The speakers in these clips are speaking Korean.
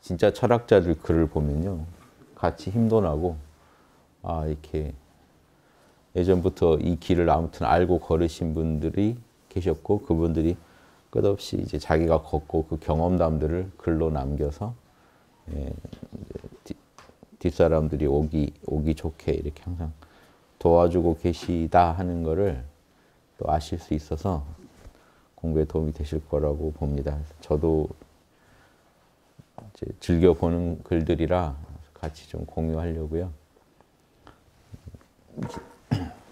진짜 철학자들 글을 보면요. 같이 힘도 나고 아 이렇게 예전부터 이 길을 아무튼 알고 걸으신 분들이 계셨고 그분들이 끝없이 이제 자기가 걷고 그 경험담들을 글로 남겨서 예, 뒷사람들이 오기 오기 좋게 이렇게 항상 도와주고 계시다 하는 거를 또 아실 수 있어서 공부에 도움이 되실 거라고 봅니다. 저도 즐겨 보는 글들이라 같이 좀 공유하려고요.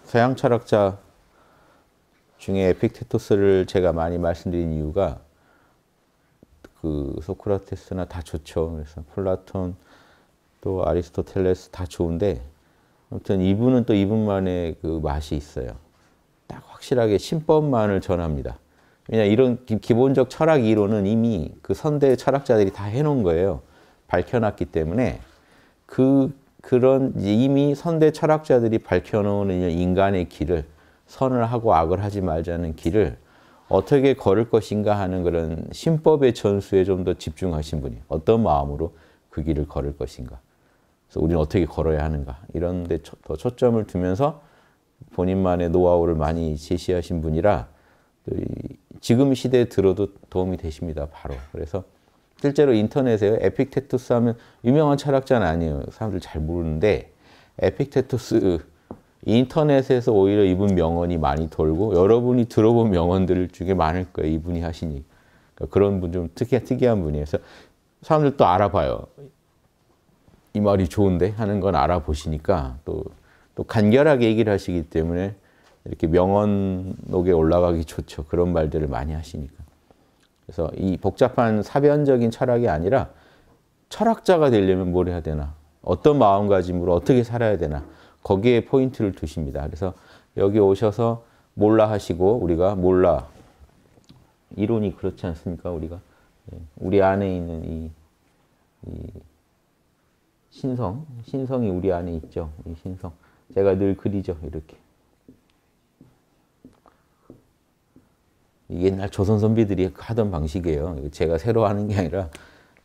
서양 철학자 중에 에픽테토스를 제가 많이 말씀드린 이유가 그 소크라테스나 다 좋죠. 그래서 플라톤 또 아리스토텔레스 다 좋은데 아무튼 이분은 또 이분만의 그 맛이 있어요. 딱 확실하게 신법만을 전합니다. 왜냐 이런 기본적 철학 이론은 이미 그 선대 철학자들이 다 해놓은 거예요. 밝혀놨기 때문에 그 그런 이미 선대 철학자들이 밝혀놓은 인간의 길을 선을 하고 악을 하지 말자는 길을 어떻게 걸을 것인가 하는 그런 신법의 전수에 좀 더 집중하신 분이 어떤 마음으로 그 길을 걸을 것인가 그래서 우리는 어떻게 걸어야 하는가 이런 데더 초점을 두면서 본인만의 노하우를 많이 제시하신 분이라 지금 시대에 들어도 도움이 되십니다. 바로. 그래서 실제로 인터넷에 에픽테토스 하면 유명한 철학자는 아니에요. 사람들 잘 모르는데 에픽테토스 인터넷에서 오히려 이분 명언이 많이 돌고 여러분이 들어본 명언들 중에 많을 거예요. 이분이 하시니. 그러니까 그런 분 좀 특이, 특이한 분이에서 사람들 또 알아봐요. 이 말이 좋은데 하는 건 알아보시니까 또, 또 간결하게 얘기를 하시기 때문에 이렇게 명언록에 올라가기 좋죠. 그런 말들을 많이 하시니까. 그래서 이 복잡한 사변적인 철학이 아니라 철학자가 되려면 뭘 해야 되나? 어떤 마음가짐으로 어떻게 살아야 되나? 거기에 포인트를 두십니다. 그래서 여기 오셔서 몰라 하시고 우리가 몰라 이론이 그렇지 않습니까? 우리가 예, 우리 안에 있는 이, 이 신성, 신성이 우리 안에 있죠. 이 신성. 제가 늘 그리죠. 이렇게. 옛날 조선 선비들이 하던 방식이에요. 제가 새로 하는 게 아니라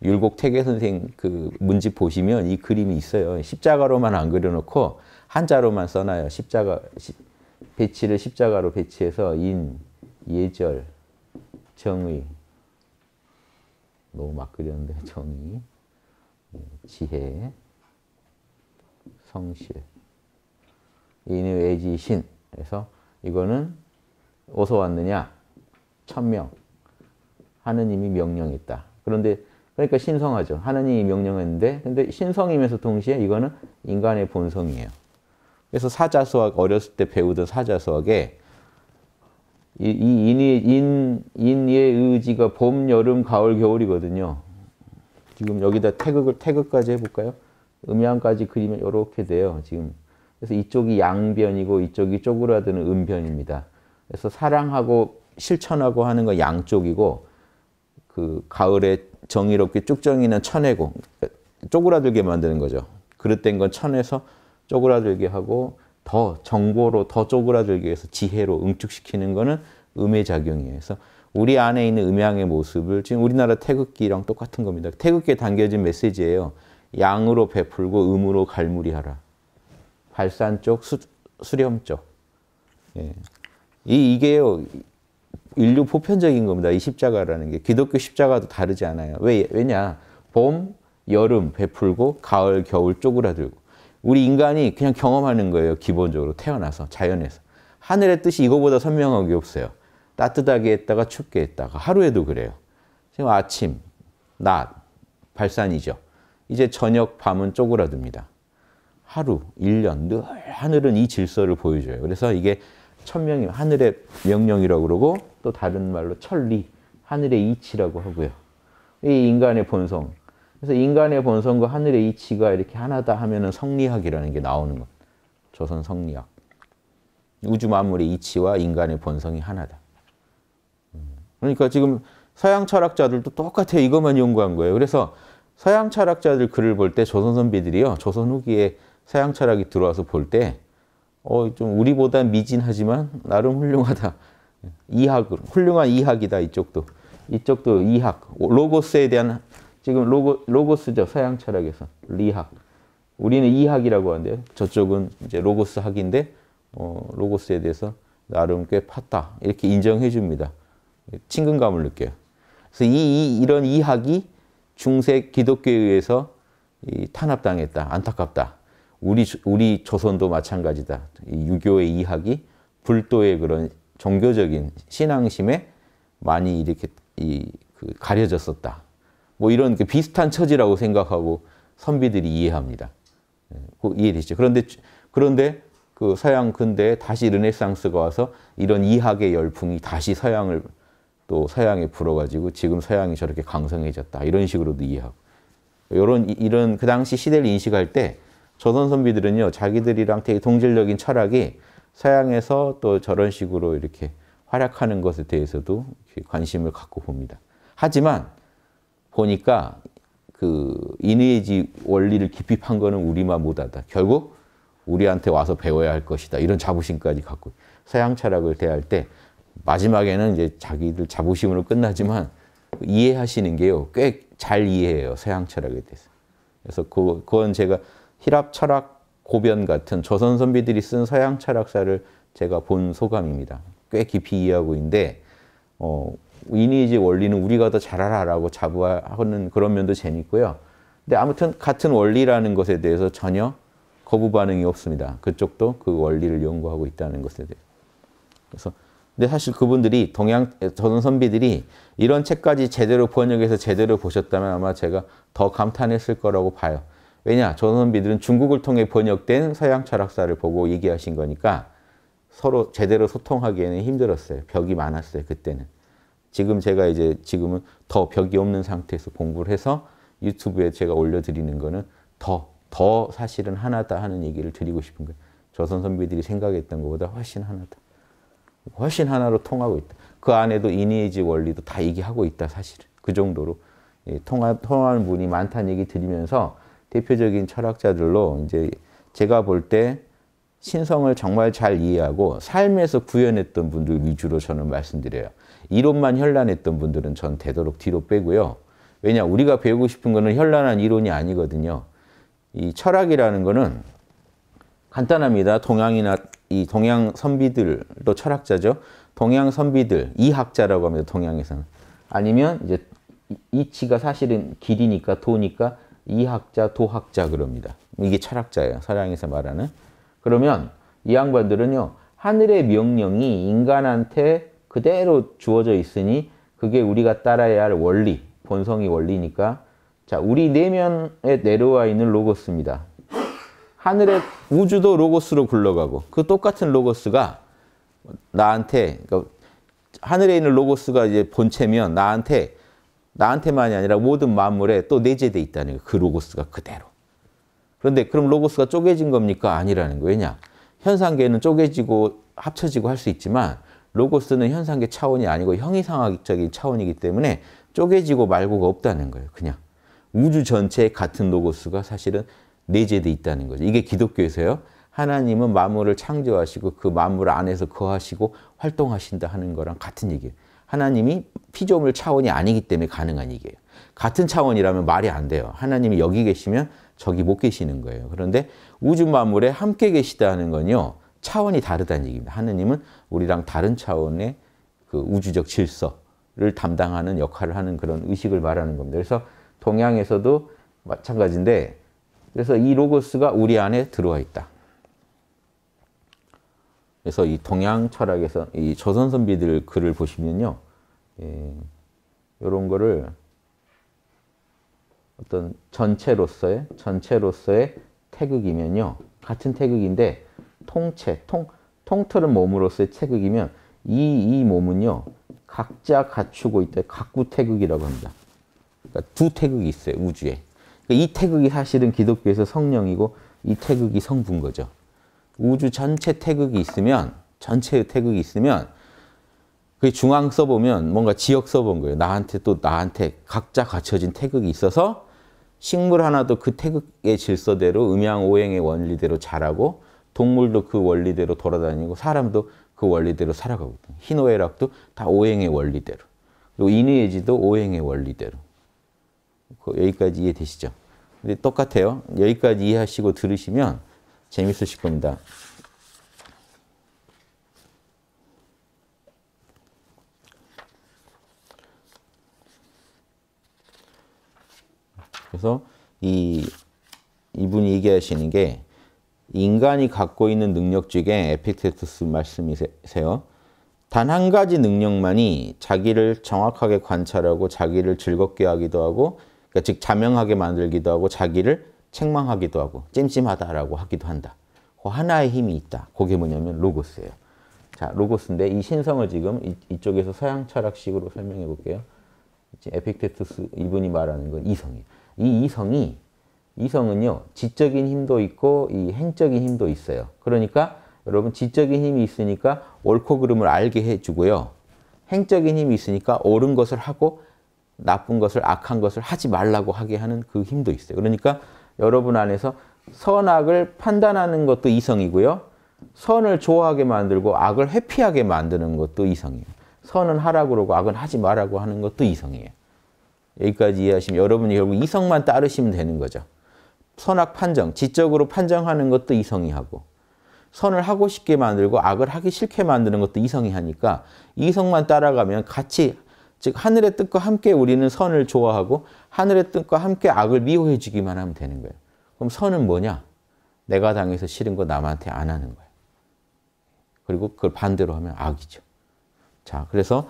율곡 태계 선생 그 문집 보시면 이 그림이 있어요. 십자가로만 안 그려놓고 한자로만 써놔요. 십자가 시, 배치를 십자가로 배치해서 인, 예절, 정의 너무 막 그렸는데 정의, 지혜, 성실, 인의 외지신 그래서 이거는 어디서 왔느냐 천명. 하느님이 명령했다. 그런데 그러니까 신성하죠. 하느님이 명령했는데 근데 신성이면서 동시에 이거는 인간의 본성이에요. 그래서 사자수학 어렸을 때 배우던 사자수학에 이, 이 인의, 인, 인의 의지가 봄, 여름, 가을, 겨울이거든요. 지금 여기다 태극을 태극까지 해볼까요? 음양까지 그리면 이렇게 돼요. 지금 그래서 이쪽이 양변이고 이쪽이 쪼그라드는 음변입니다. 그래서 사랑하고 실천하고 하는 거 양쪽이고 그 가을에 정의롭게 쭉정이는 쳐내고 그러니까 쪼그라들게 만드는 거죠. 그릇된 건 쳐내서 쪼그라들게 하고 더 정보로 더 쪼그라들기 해서 지혜로 응축시키는 거는 음의 작용이에요. 그래서 우리 안에 있는 음양의 모습을 지금 우리나라 태극기랑 똑같은 겁니다. 태극기에 담겨진 메시지예요. 양으로 베풀고 음으로 갈무리하라. 발산 쪽, 수, 수렴 쪽. 예. 이, 이게요. 인류 보편적인 겁니다. 이 십자가라는 게 기독교 십자가도 다르지 않아요. 왜 왜냐? 봄, 여름 베풀고 가을, 겨울 쪼그라들고 우리 인간이 그냥 경험하는 거예요. 기본적으로 태어나서 자연에서 하늘의 뜻이 이거보다 선명한 게 없어요. 따뜻하게 했다가 춥게 했다가 하루에도 그래요. 지금 아침, 낮, 발산이죠. 이제 저녁, 밤은 쪼그라듭니다. 하루, 1년 늘 하늘은 이 질서를 보여줘요. 그래서 이게 천명이 하늘의 명령이라고 그러고 또 다른 말로 천리, 하늘의 이치라고 하고요. 이 인간의 본성. 그래서 인간의 본성과 하늘의 이치가 이렇게 하나다 하면은 성리학이라는 게 나오는 것. 조선 성리학. 우주 만물의 이치와 인간의 본성이 하나다. 그러니까 지금 서양 철학자들도 똑같아 이것만 연구한 거예요. 그래서 서양 철학자들 글을 볼 때 조선 선비들이요. 조선 후기에 서양 철학이 들어와서 볼때 어, 좀 우리보다 미진하지만 나름 훌륭하다. 이학, 훌륭한 이학이다, 이쪽도. 이쪽도 이학, 로고스에 대한 지금 로고, 로고스죠, 서양 철학에서. 리학. 우리는 이학이라고 하는데 저쪽은 이제 로고스 학인데 어, 로고스에 대해서 나름 꽤 팠다. 이렇게 인정해 줍니다. 친근감을 느껴요. 그래서 이, 이 이런 이학이 중세 기독교에 의해서 탄압당했다. 안타깝다. 우리, 우리 조선도 마찬가지다. 유교의 이학이 불도의 그런 종교적인 신앙심에 많이 이렇게 이, 그 가려졌었다. 뭐 이런 그 비슷한 처지라고 생각하고 선비들이 이해합니다. 예, 그 이해되시죠? 그런데, 그런데 그 서양 근대에 다시 르네상스가 와서 이런 이학의 열풍이 다시 서양을 또 서양에 불어가지고 지금 서양이 저렇게 강성해졌다. 이런 식으로도 이해하고. 이런, 이런 그 당시 시대를 인식할 때 조선 선비들은요, 자기들이랑 되게 동질적인 철학이 서양에서 또 저런 식으로 이렇게 활약하는 것에 대해서도 관심을 갖고 봅니다. 하지만 보니까 그 인의지 원리를 깊이 판 거는 우리만 못하다. 결국 우리한테 와서 배워야 할 것이다. 이런 자부심까지 갖고 서양 철학을 대할 때 마지막에는 이제 자기들 자부심으로 끝나지만 이해하시는 게요 꽤 잘 이해해요 서양 철학에 대해서. 그래서 그, 그건 제가 히랍 철학 고변 같은 조선 선비들이 쓴 서양 철학사를 제가 본 소감입니다. 꽤 깊이 이해하고 있는데 어, 이니지 원리는 우리가 더 잘 알아라고 자부하는 그런 면도 재밌고요. 근데 아무튼 같은 원리라는 것에 대해서 전혀 거부 반응이 없습니다. 그쪽도 그 원리를 연구하고 있다는 것에 대해 그래서 근데 사실 그분들이 동양 저는 선비들이 이런 책까지 제대로 번역해서 제대로 보셨다면 아마 제가 더 감탄했을 거라고 봐요. 왜냐? 저 선비들은 중국을 통해 번역된 서양 철학사를 보고 얘기하신 거니까 서로 제대로 소통하기에는 힘들었어요. 벽이 많았어요. 그때는. 지금 제가 이제 지금은 더 벽이 없는 상태에서 공부를 해서 유튜브에 제가 올려드리는 거는 더, 더 사실은 하나다 하는 얘기를 드리고 싶은 거예요. 조선 선비들이 생각했던 것보다 훨씬 하나다. 훨씬 하나로 통하고 있다. 그 안에도 이니에지 원리도 다 얘기하고 있다, 사실은. 그 정도로 예, 통하, 통하는 분이 많다는 얘기 드리면서 대표적인 철학자들로 이제 제가 볼 때 신성을 정말 잘 이해하고 삶에서 구현했던 분들 위주로 저는 말씀드려요. 이론만 현란했던 분들은 전 되도록 뒤로 빼고요. 왜냐 우리가 배우고 싶은 거는 현란한 이론이 아니거든요. 이 철학이라는 거는 간단합니다. 동양이나 이 동양 선비들도 철학자죠. 동양 선비들 이학자라고 합니다. 동양에서는 아니면 이제 이치가 사실은 길이니까 도니까 이학자, 도학자 그럽니다. 이게 철학자예요. 서양에서 말하는. 그러면 이 양반들은요. 하늘의 명령이 인간한테 그대로 주어져 있으니 그게 우리가 따라야 할 원리, 본성이 원리니까 자, 우리 내면에 내려와 있는 로고스입니다. 하늘의 우주도 로고스로 굴러가고 그 똑같은 로고스가 나한테 그러니까 하늘에 있는 로고스가 이제 본체면 나한테 나한테만이 아니라 모든 만물에 또내재되어 있다는 거예요. 그 로고스가 그대로. 그런데 그럼 로고스가 쪼개진 겁니까? 아니라는 거예요. 왜냐? 현상계는 쪼개지고 합쳐지고 할 수 있지만 로고스는 현상계 차원이 아니고 형이상학적인 차원이기 때문에 쪼개지고 말고가 없다는 거예요. 그냥 우주 전체에 같은 로고스가 사실은 내재돼 있다는 거죠. 이게 기독교에서요. 하나님은 만물을 창조하시고 그 만물 안에서 거하시고 활동하신다 하는 거랑 같은 얘기예요. 하나님이 피조물 차원이 아니기 때문에 가능한 얘기예요. 같은 차원이라면 말이 안 돼요. 하나님이 여기 계시면 저기 못 계시는 거예요. 그런데 우주 만물에 함께 계시다는 건요. 차원이 다르다는 얘기입니다. 하느님은 우리랑 다른 차원의 그 우주적 질서를 담당하는 역할을 하는 그런 의식을 말하는 겁니다. 그래서 동양에서도 마찬가지인데 그래서 이 로고스가 우리 안에 들어와 있다. 그래서 이 동양 철학에서 이 조선 선비들 글을 보시면요. 예, 이런 거를 어떤 전체로서의 전체로서의 태극이면요. 같은 태극인데 통체, 통 통틀은 몸으로서의 태극이면 이 이 몸은요. 각자 갖추고 있다. 각구 태극이라고 합니다. 그러니까 두 태극이 있어요. 우주에. 그러니까 이 태극이 사실은 기독교에서 성령이고 이 태극이 성분 거죠. 우주 전체 태극이 있으면 전체의 태극이 있으면 그 중앙 써보면 뭔가 지역 써본 거예요. 나한테 또 나한테 각자 갖춰진 태극이 있어서 식물 하나도 그 태극의 질서대로 음양오행의 원리대로 자라고 동물도 그 원리대로 돌아다니고 사람도 그 원리대로 살아가고 있 희노애락도 다 오행의 원리대로. 그리고 인의예지도 오행의 원리대로. 그 여기까지 이해되시죠? 근데 똑같아요. 여기까지 이해하시고 들으시면 재밌으실 겁니다. 그래서 이 이분이 얘기하시는 게 인간이 갖고 있는 능력 중에 에픽테투스 말씀이세요. 단 한 가지 능력만이 자기를 정확하게 관찰하고 자기를 즐겁게 하기도 하고 그러니까 즉 자명하게 만들기도 하고 자기를 책망하기도 하고 찜찜하다라고 하기도 한다. 그 하나의 힘이 있다. 그게 뭐냐면 로고스예요. 자, 로고스인데 이 신성을 지금 이, 쪽에서 서양 철학식으로 설명해 볼게요. 에픽테투스 이분이 말하는 건 이성이에요. 이 이성이 이성은요. 지적인 힘도 있고 이 행적인 힘도 있어요. 그러니까 여러분 지적인 힘이 있으니까 옳고 그름을 알게 해주고요. 행적인 힘이 있으니까 옳은 것을 하고 나쁜 것을 악한 것을 하지 말라고 하게 하는 그 힘도 있어요. 그러니까 여러분 안에서 선악을 판단하는 것도 이성이고요. 선을 좋아하게 만들고 악을 회피하게 만드는 것도 이성이에요. 선은 하라고 그러고 악은 하지 말라고 하는 것도 이성이에요. 여기까지 이해하시면 여러분이 결국 이성만 따르시면 되는 거죠. 선악 판정, 지적으로 판정하는 것도 이성이 하고 선을 하고 싶게 만들고 악을 하기 싫게 만드는 것도 이성이 하니까 이성만 따라가면 같이 즉 하늘의 뜻과 함께 우리는 선을 좋아하고 하늘의 뜻과 함께 악을 미워해주기만 하면 되는 거예요. 그럼 선은 뭐냐? 내가 당해서 싫은 거 남한테 안 하는 거예요. 그리고 그걸 반대로 하면 악이죠. 자, 그래서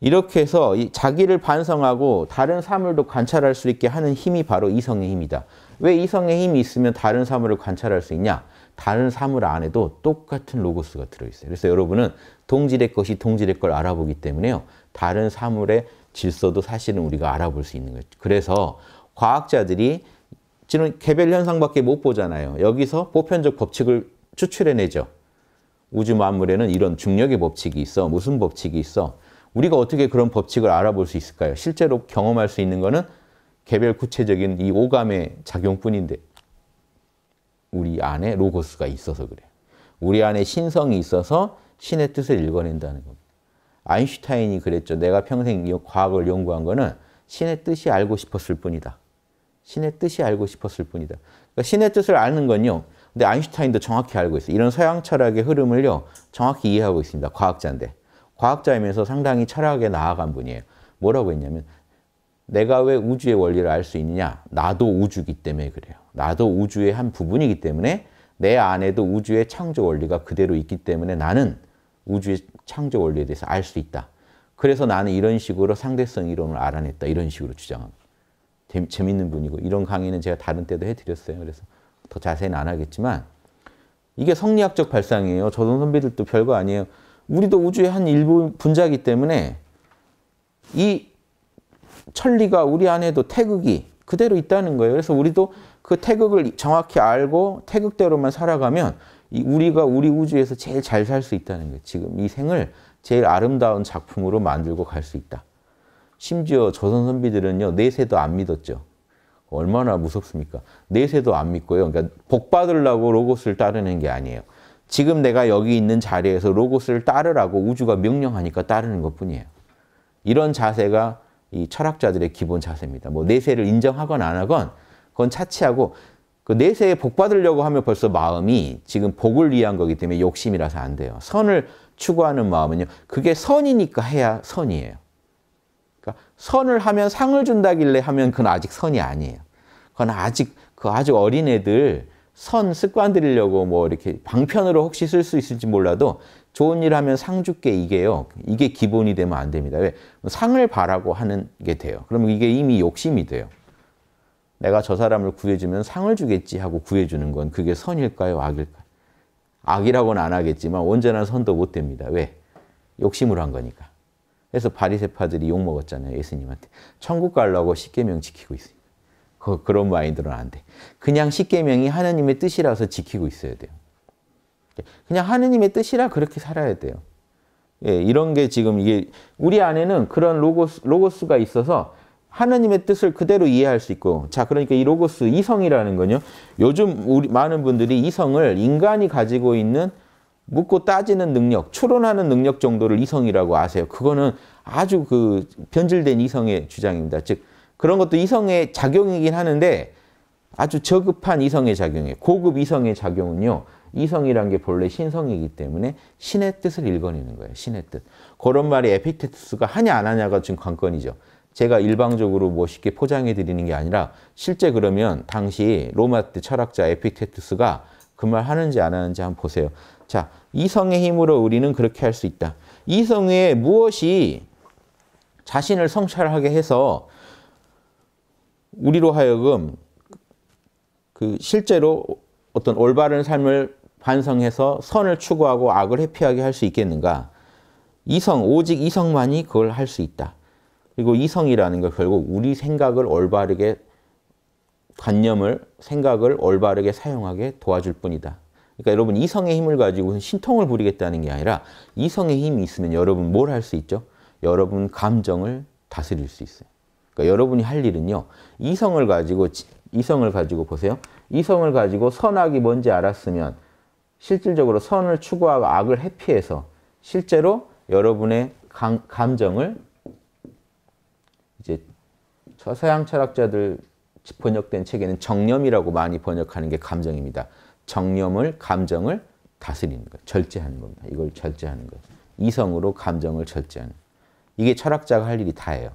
이렇게 해서 자기를 반성하고 다른 사물도 관찰할 수 있게 하는 힘이 바로 이성의 힘이다. 왜 이성의 힘이 있으면 다른 사물을 관찰할 수 있냐? 다른 사물 안에도 똑같은 로고스가 들어있어요. 그래서 여러분은 동질의 것이 동질의 걸 알아보기 때문에요. 다른 사물의 질서도 사실은 우리가 알아볼 수 있는 거죠. 그래서 과학자들이 지금 개별 현상밖에 못 보잖아요. 여기서 보편적 법칙을 추출해내죠. 우주 만물에는 이런 중력의 법칙이 있어. 무슨 법칙이 있어. 우리가 어떻게 그런 법칙을 알아볼 수 있을까요? 실제로 경험할 수 있는 거는 개별 구체적인 이 오감의 작용뿐인데 우리 안에 로고스가 있어서 그래요. 우리 안에 신성이 있어서 신의 뜻을 읽어낸다는 겁니다. 아인슈타인이 그랬죠. 내가 평생 과학을 연구한 거는 신의 뜻이 알고 싶었을 뿐이다. 신의 뜻이 알고 싶었을 뿐이다. 그러니까 신의 뜻을 아는 건요. 근데 아인슈타인도 정확히 알고 있어요. 이런 서양 철학의 흐름을요. 정확히 이해하고 있습니다. 과학자인데. 과학자이면서 상당히 철학에 나아간 분이에요. 뭐라고 했냐면 내가 왜 우주의 원리를 알 수 있느냐? 나도 우주기 때문에 그래요. 나도 우주의 한 부분이기 때문에 내 안에도 우주의 창조 원리가 그대로 있기 때문에 나는 우주의 창조 원리에 대해서 알 수 있다. 그래서 나는 이런 식으로 상대성 이론을 알아냈다. 이런 식으로 주장합니다. 재밌는 분이고 이런 강의는 제가 다른 때도 해드렸어요. 그래서 더 자세히는 안 하겠지만 이게 성리학적 발상이에요. 저도 선배들도 별거 아니에요. 우리도 우주의 한 일부 분자기 때문에 이 천리가 우리 안에도 태극이 그대로 있다는 거예요. 그래서 우리도 그 태극을 정확히 알고 태극대로만 살아가면 우리가 우리 우주에서 제일 잘 살 수 있다는 거예요 지금 이 생을 제일 아름다운 작품으로 만들고 갈 수 있다. 심지어 조선 선비들은요. 내세도 안 믿었죠. 얼마나 무섭습니까? 내세도 안 믿고요. 그러니까 복 받으려고 로고스를 따르는 게 아니에요. 지금 내가 여기 있는 자리에서 로고스를 따르라고 우주가 명령하니까 따르는 것뿐이에요. 이런 자세가 이 철학자들의 기본 자세입니다. 뭐 내세를 인정하건 안 하건 그건 차치하고 그 내세에 복 받으려고 하면 벌써 마음이 지금 복을 위한 거기 때문에 욕심이라서 안 돼요. 선을 추구하는 마음은요. 그게 선이니까 해야 선이에요. 그러니까 선을 하면 상을 준다길래 하면 그건 아직 선이 아니에요. 그건 아직 그 아주 어린 애들 선 습관 들이려고 뭐 이렇게 방편으로 혹시 쓸 수 있을지 몰라도 좋은 일 하면 상 줄게 이게요. 이게 기본이 되면 안 됩니다. 왜? 상을 바라고 하는 게 돼요. 그러면 이게 이미 욕심이 돼요. 내가 저 사람을 구해주면 상을 주겠지 하고 구해주는 건 그게 선일까요? 악일까요? 악이라고는 안 하겠지만 온전한 선도 못 됩니다. 왜? 욕심으로 한 거니까. 그래서 바리세파들이 욕먹었잖아요. 예수님한테. 천국 가려고 십계명 지키고 있으니까. 그, 그런 마인드로는 안 돼. 그냥 십계명이 하나님의 뜻이라서 지키고 있어야 돼요. 그냥 하느님의 뜻이라 그렇게 살아야 돼요. 예, 이런 게 지금 이게 우리 안에는 그런 로고스, 로고스가 있어서 하느님의 뜻을 그대로 이해할 수 있고 자 그러니까 이 로고스 이성이라는 건요 요즘 우리 많은 분들이 이성을 인간이 가지고 있는 묻고 따지는 능력 추론하는 능력 정도를 이성이라고 아세요 그거는 아주 그 변질된 이성의 주장입니다 즉 그런 것도 이성의 작용이긴 하는데 아주 저급한 이성의 작용이에요 고급 이성의 작용은요 이성이란 게 본래 신성이기 때문에 신의 뜻을 읽어내는 거예요 신의 뜻 그런 말이 에피테투스가 하냐 안 하냐가 지금 관건이죠 제가 일방적으로 멋있게 포장해 드리는 게 아니라 실제 그러면 당시 로마 때 철학자 에픽테투스가 그 말 하는지 안 하는지 한번 보세요. 자, 이성의 힘으로 우리는 그렇게 할 수 있다. 이성의 무엇이 자신을 성찰하게 해서 우리로 하여금 그 실제로 어떤 올바른 삶을 반성해서 선을 추구하고 악을 회피하게 할 수 있겠는가? 이성, 오직 이성만이 그걸 할 수 있다. 그리고 이성이라는 건 결국 우리 생각을 올바르게 관념을 생각을 올바르게 사용하게 도와줄 뿐이다. 그러니까 여러분 이성의 힘을 가지고 신통을 부리겠다는 게 아니라 이성의 힘이 있으면 여러분 뭘 할 수 있죠? 여러분 감정을 다스릴 수 있어요. 그러니까 여러분이 할 일은요. 이성을 가지고 이성을 가지고 보세요. 이성을 가지고 선악이 뭔지 알았으면 실질적으로 선을 추구하고 악을 회피해서 실제로 여러분의 감, 감정을 이제 서양 철학자들 번역된 책에는 정념이라고 많이 번역하는 게 감정입니다. 정념을 감정을 다스리는 것, 절제하는 겁니다. 이걸 절제하는 것. 이성으로 감정을 절제하는. 이게 철학자가 할 일이 다예요.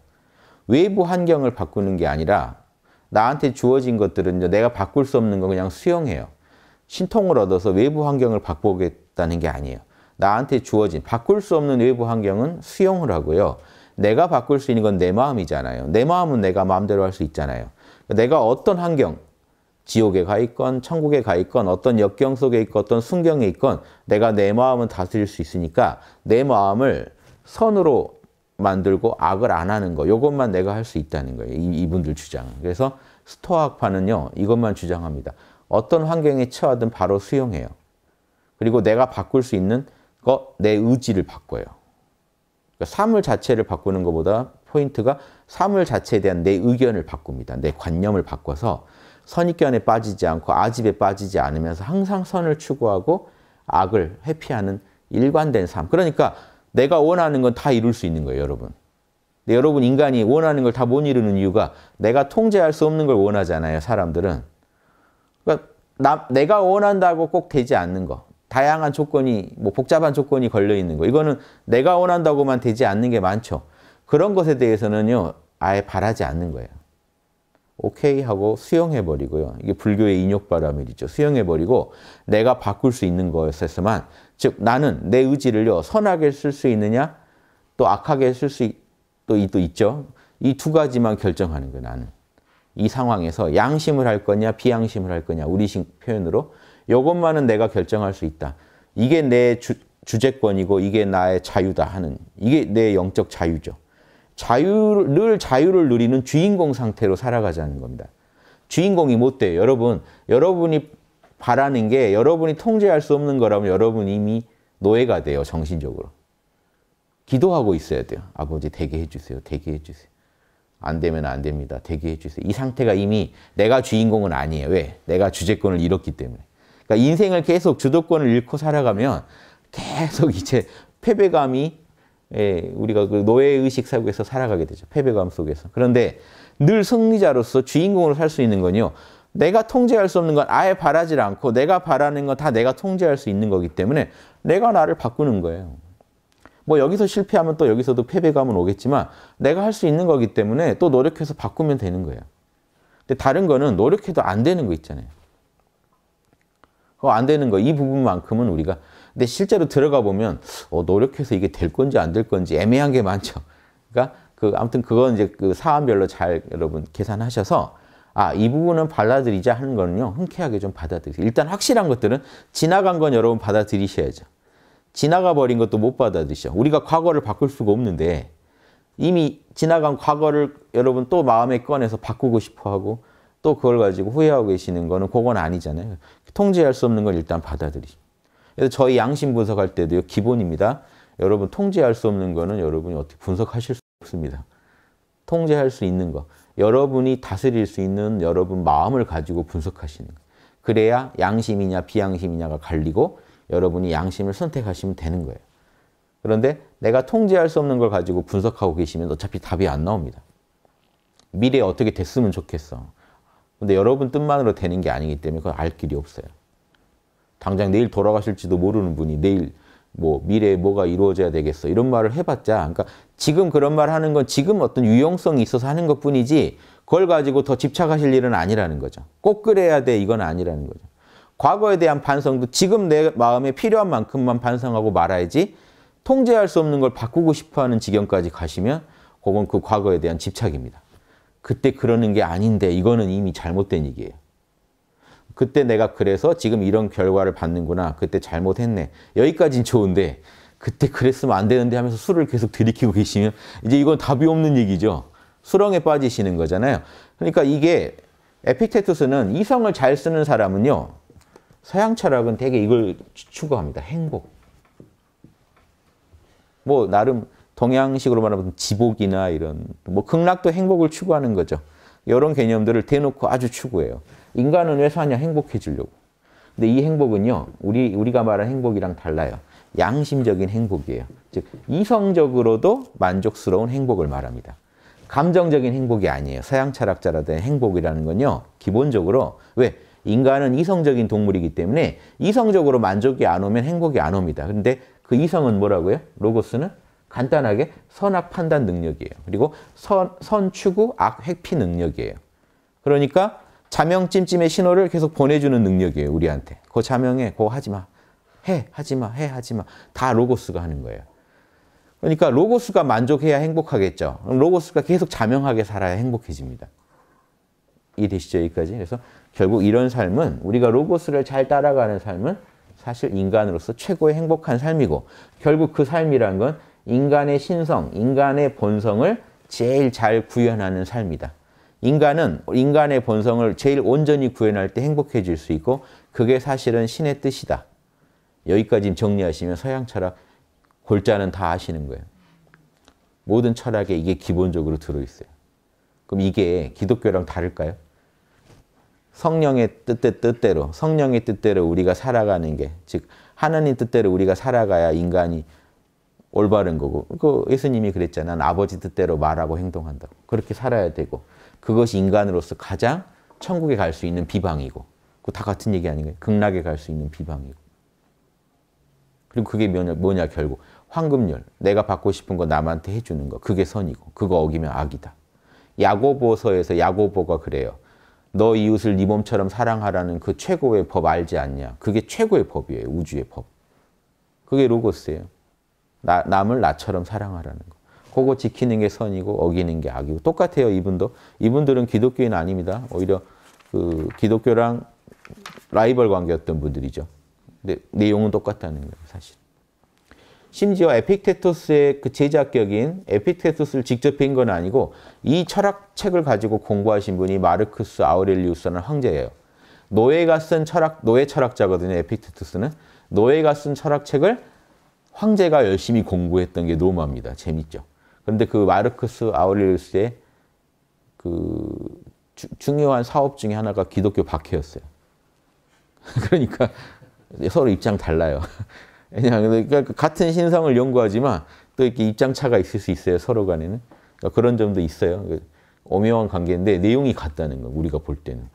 외부 환경을 바꾸는 게 아니라 나한테 주어진 것들은 내가 바꿀 수 없는 거 그냥 수용해요. 신통을 얻어서 외부 환경을 바꾸겠다는 게 아니에요. 나한테 주어진 바꿀 수 없는 외부 환경은 수용을 하고요. 내가 바꿀 수 있는 건 내 마음이잖아요. 내 마음은 내가 마음대로 할 수 있잖아요. 내가 어떤 환경, 지옥에 가 있건 천국에 가 있건 어떤 역경 속에 있건 어떤 순경에 있건 내가 내 마음은 다스릴 수 있으니까 내 마음을 선으로 만들고 악을 안 하는 거 이것만 내가 할 수 있다는 거예요. 이, 분들 주장. 은 그래서 스토아학파는요 이것만 주장합니다. 어떤 환경에 처하든 바로 수용해요. 그리고 내가 바꿀 수 있는 거내 의지를 바꿔요. 그러니까 사물 자체를 바꾸는 것보다 포인트가 사물 자체에 대한 내 의견을 바꿉니다. 내 관념을 바꿔서 선입견에 빠지지 않고 아집에 빠지지 않으면서 항상 선을 추구하고 악을 회피하는 일관된 삶. 그러니까 내가 원하는 건 다 이룰 수 있는 거예요, 여러분. 근데 여러분 인간이 원하는 걸 다 못 이루는 이유가 내가 통제할 수 없는 걸 원하잖아요, 사람들은. 그러니까 나, 내가 원한다고 꼭 되지 않는 거. 다양한 조건이 뭐 복잡한 조건이 걸려 있는 거. 이거는 내가 원한다고만 되지 않는 게 많죠. 그런 것에 대해서는요. 아예 바라지 않는 거예요. 오케이 하고 수용해 버리고요. 이게 불교의 인욕바라이죠 수용해 버리고 내가 바꿀 수 있는 것에서만 즉 나는 내 의지를요. 선하게 쓸 수 있느냐 또 악하게 쓸 수또또 있죠. 이 두 가지만 결정하는 거예요. 나는. 이 상황에서 양심을 할 거냐 비양심을 할 거냐 우리식 표현으로 이것만은 내가 결정할 수 있다. 이게 내 주, 주제권이고 이게 나의 자유다 하는 이게 내 영적 자유죠. 자유, 늘 자유를 누리는 주인공 상태로 살아가자는 겁니다. 주인공이 못 돼요. 여러분, 여러분이 바라는 게 여러분이 통제할 수 없는 거라면 여러분 이미 노예가 돼요, 정신적으로. 기도하고 있어야 돼요. 아버지, 되게 해주세요. 되게 해주세요. 안 되면 안 됩니다. 되게 해주세요. 이 상태가 이미 내가 주인공은 아니에요. 왜? 내가 주제권을 잃었기 때문에. 그러니까 인생을 계속 주도권을 잃고 살아가면 계속 이제 패배감이 예, 우리가 그 노예의식 사고에서 살아가게 되죠. 패배감 속에서. 그런데 늘 승리자로서 주인공으로 살 수 있는 건요. 내가 통제할 수 없는 건 아예 바라질 않고 내가 바라는 건 다 내가 통제할 수 있는 거기 때문에 내가 나를 바꾸는 거예요. 뭐 여기서 실패하면 또 여기서도 패배감은 오겠지만 내가 할 수 있는 거기 때문에 또 노력해서 바꾸면 되는 거예요. 근데 다른 거는 노력해도 안 되는 거 있잖아요. 그안 어, 되는 거. 이 부분만큼은 우리가. 근데 실제로 들어가 보면 어, 노력해서 이게 될 건지 안 될 건지 애매한 게 많죠. 그러니까 그 아무튼 그건 이제 그 사안별로 잘 여러분 계산하셔서 아, 이 부분은 받아들이자 하는 거는요. 흔쾌하게 좀 받아들이세요. 일단 확실한 것들은 지나간 건 여러분 받아들이셔야죠. 지나가 버린 것도 못받아들이죠 우리가 과거를 바꿀 수가 없는데 이미 지나간 과거를 여러분 또 마음에 꺼내서 바꾸고 싶어 하고 또 그걸 가지고 후회하고 계시는 거는 그건 아니잖아요. 통제할 수 없는 걸 일단 받아들이죠. 그래서 저희 양심 분석할 때도 기본입니다. 여러분 통제할 수 없는 거는 여러분이 어떻게 분석하실 수 없습니다. 통제할 수 있는 거. 여러분이 다스릴 수 있는 여러분 마음을 가지고 분석하시는 거. 그래야 양심이냐 비양심이냐가 갈리고 여러분이 양심을 선택하시면 되는 거예요. 그런데 내가 통제할 수 없는 걸 가지고 분석하고 계시면 어차피 답이 안 나옵니다. 미래에 어떻게 됐으면 좋겠어. 근데 여러분 뜻만으로 되는 게 아니기 때문에 그걸 알 길이 없어요. 당장 내일 돌아가실지도 모르는 분이 내일 뭐 미래에 뭐가 이루어져야 되겠어 이런 말을 해봤자 그러니까 지금 그런 말 하는 건 지금 어떤 유용성이 있어서 하는 것뿐이지 그걸 가지고 더 집착하실 일은 아니라는 거죠. 꼭 그래야 돼 이건 아니라는 거죠. 과거에 대한 반성도 지금 내 마음에 필요한 만큼만 반성하고 말아야지 통제할 수 없는 걸 바꾸고 싶어하는 지경까지 가시면 그건 그 과거에 대한 집착입니다. 그때 그러는 게 아닌데 이거는 이미 잘못된 얘기예요. 그때 내가 그래서 지금 이런 결과를 받는구나. 그때 잘못했네. 여기까지는 좋은데 그때 그랬으면 안 되는데 하면서 술을 계속 들이키고 계시면 이제 이건 답이 없는 얘기죠. 수렁에 빠지시는 거잖아요. 그러니까 이게 에픽테투스는 이성을 잘 쓰는 사람은요. 서양 철학은 되게 이걸 추구합니다. 행복. 뭐 나름 동양식으로 말하면 지복이나 이런 뭐 극락도 행복을 추구하는 거죠. 이런 개념들을 대놓고 아주 추구해요. 인간은 왜 사냐? 행복해지려고. 근데 이 행복은요, 우리, 우리가 말하는 행복이랑 달라요. 양심적인 행복이에요. 즉, 이성적으로도 만족스러운 행복을 말합니다. 감정적인 행복이 아니에요. 서양 철학자라 된 행복이라는 건요, 기본적으로, 왜? 인간은 이성적인 동물이기 때문에 이성적으로 만족이 안 오면 행복이 안 옵니다. 그런데 그 이성은 뭐라고요? 로고스는 간단하게 선악 판단 능력이에요. 그리고 선, 선 추구, 악 회피 능력이에요. 그러니까 자명 찜찜의 신호를 계속 보내주는 능력이에요. 우리한테. 그 자명해. 그거 하지 마. 해. 하지 마. 해. 하지 마. 다 로고스가 하는 거예요. 그러니까 로고스가 만족해야 행복하겠죠. 로고스가 계속 자명하게 살아야 행복해집니다. 이해되시죠? 여기까지. 그래서 결국 이런 삶은 우리가 로고스를 잘 따라가는 삶은 사실 인간으로서 최고의 행복한 삶이고 결국 그 삶이란 건 인간의 신성, 인간의 본성을 제일 잘 구현하는 삶이다. 인간은 인간의 본성을 제일 온전히 구현할 때 행복해질 수 있고 그게 사실은 신의 뜻이다. 여기까지 정리하시면 서양 철학 골자는 다 아시는 거예요. 모든 철학에 이게 기본적으로 들어있어요. 그럼 이게 기독교랑 다를까요? 성령의 뜻대, 뜻대로 성령의 뜻대로 우리가 살아가는 게즉 하나님 뜻대로 우리가 살아가야 인간이 올바른 거고. 그 예수님이 그랬잖아. 아버지 뜻대로 말하고 행동한다고. 그렇게 살아야 되고. 그것이 인간으로서 가장 천국에 갈 수 있는 비방이고. 그 다 같은 얘기 아닌가요? 극락에 갈 수 있는 비방이고. 그리고 그게 뭐냐, 뭐냐 결국. 황금률. 내가 받고 싶은 거 남한테 해주는 거. 그게 선이고. 그거 어기면 악이다. 야고보서에서 야고보가 그래요. 너 이웃을 네 몸처럼 사랑하라는 그 최고의 법 알지 않냐. 그게 최고의 법이에요. 우주의 법. 그게 로고스예요. 나, 남을 나처럼 사랑하라는 거. 그거 지키는 게 선이고 어기는 게 악이고 똑같아요 이분도 이분들은 기독교인 아닙니다 오히려 그 기독교랑 라이벌 관계였던 분들이죠 근데 내용은 똑같다는 거예요 사실 심지어 에픽테토스의 그 제작격인 에픽테토스를 직접 뵌건 아니고 이 철학책을 가지고 공부하신 분이 마르크스 아우렐리우스라는 황제예요 노예가 쓴 철학 노예 철학자거든요 에픽테토스는 노예가 쓴 철학책을 황제가 열심히 공부했던 게 로마입니다. 재밌죠. 그런데 그 마르크스 아우렐리우스의 그 주, 중요한 사업 중에 하나가 기독교 박해였어요. 그러니까 서로 입장 달라요. 왜냐하면 그러니까 그 같은 신성을 연구하지만 또 이렇게 입장 차가 있을 수 있어요. 서로 간에는 그러니까 그런 점도 있어요. 그 오묘한 관계인데 내용이 같다는 거 우리가 볼 때는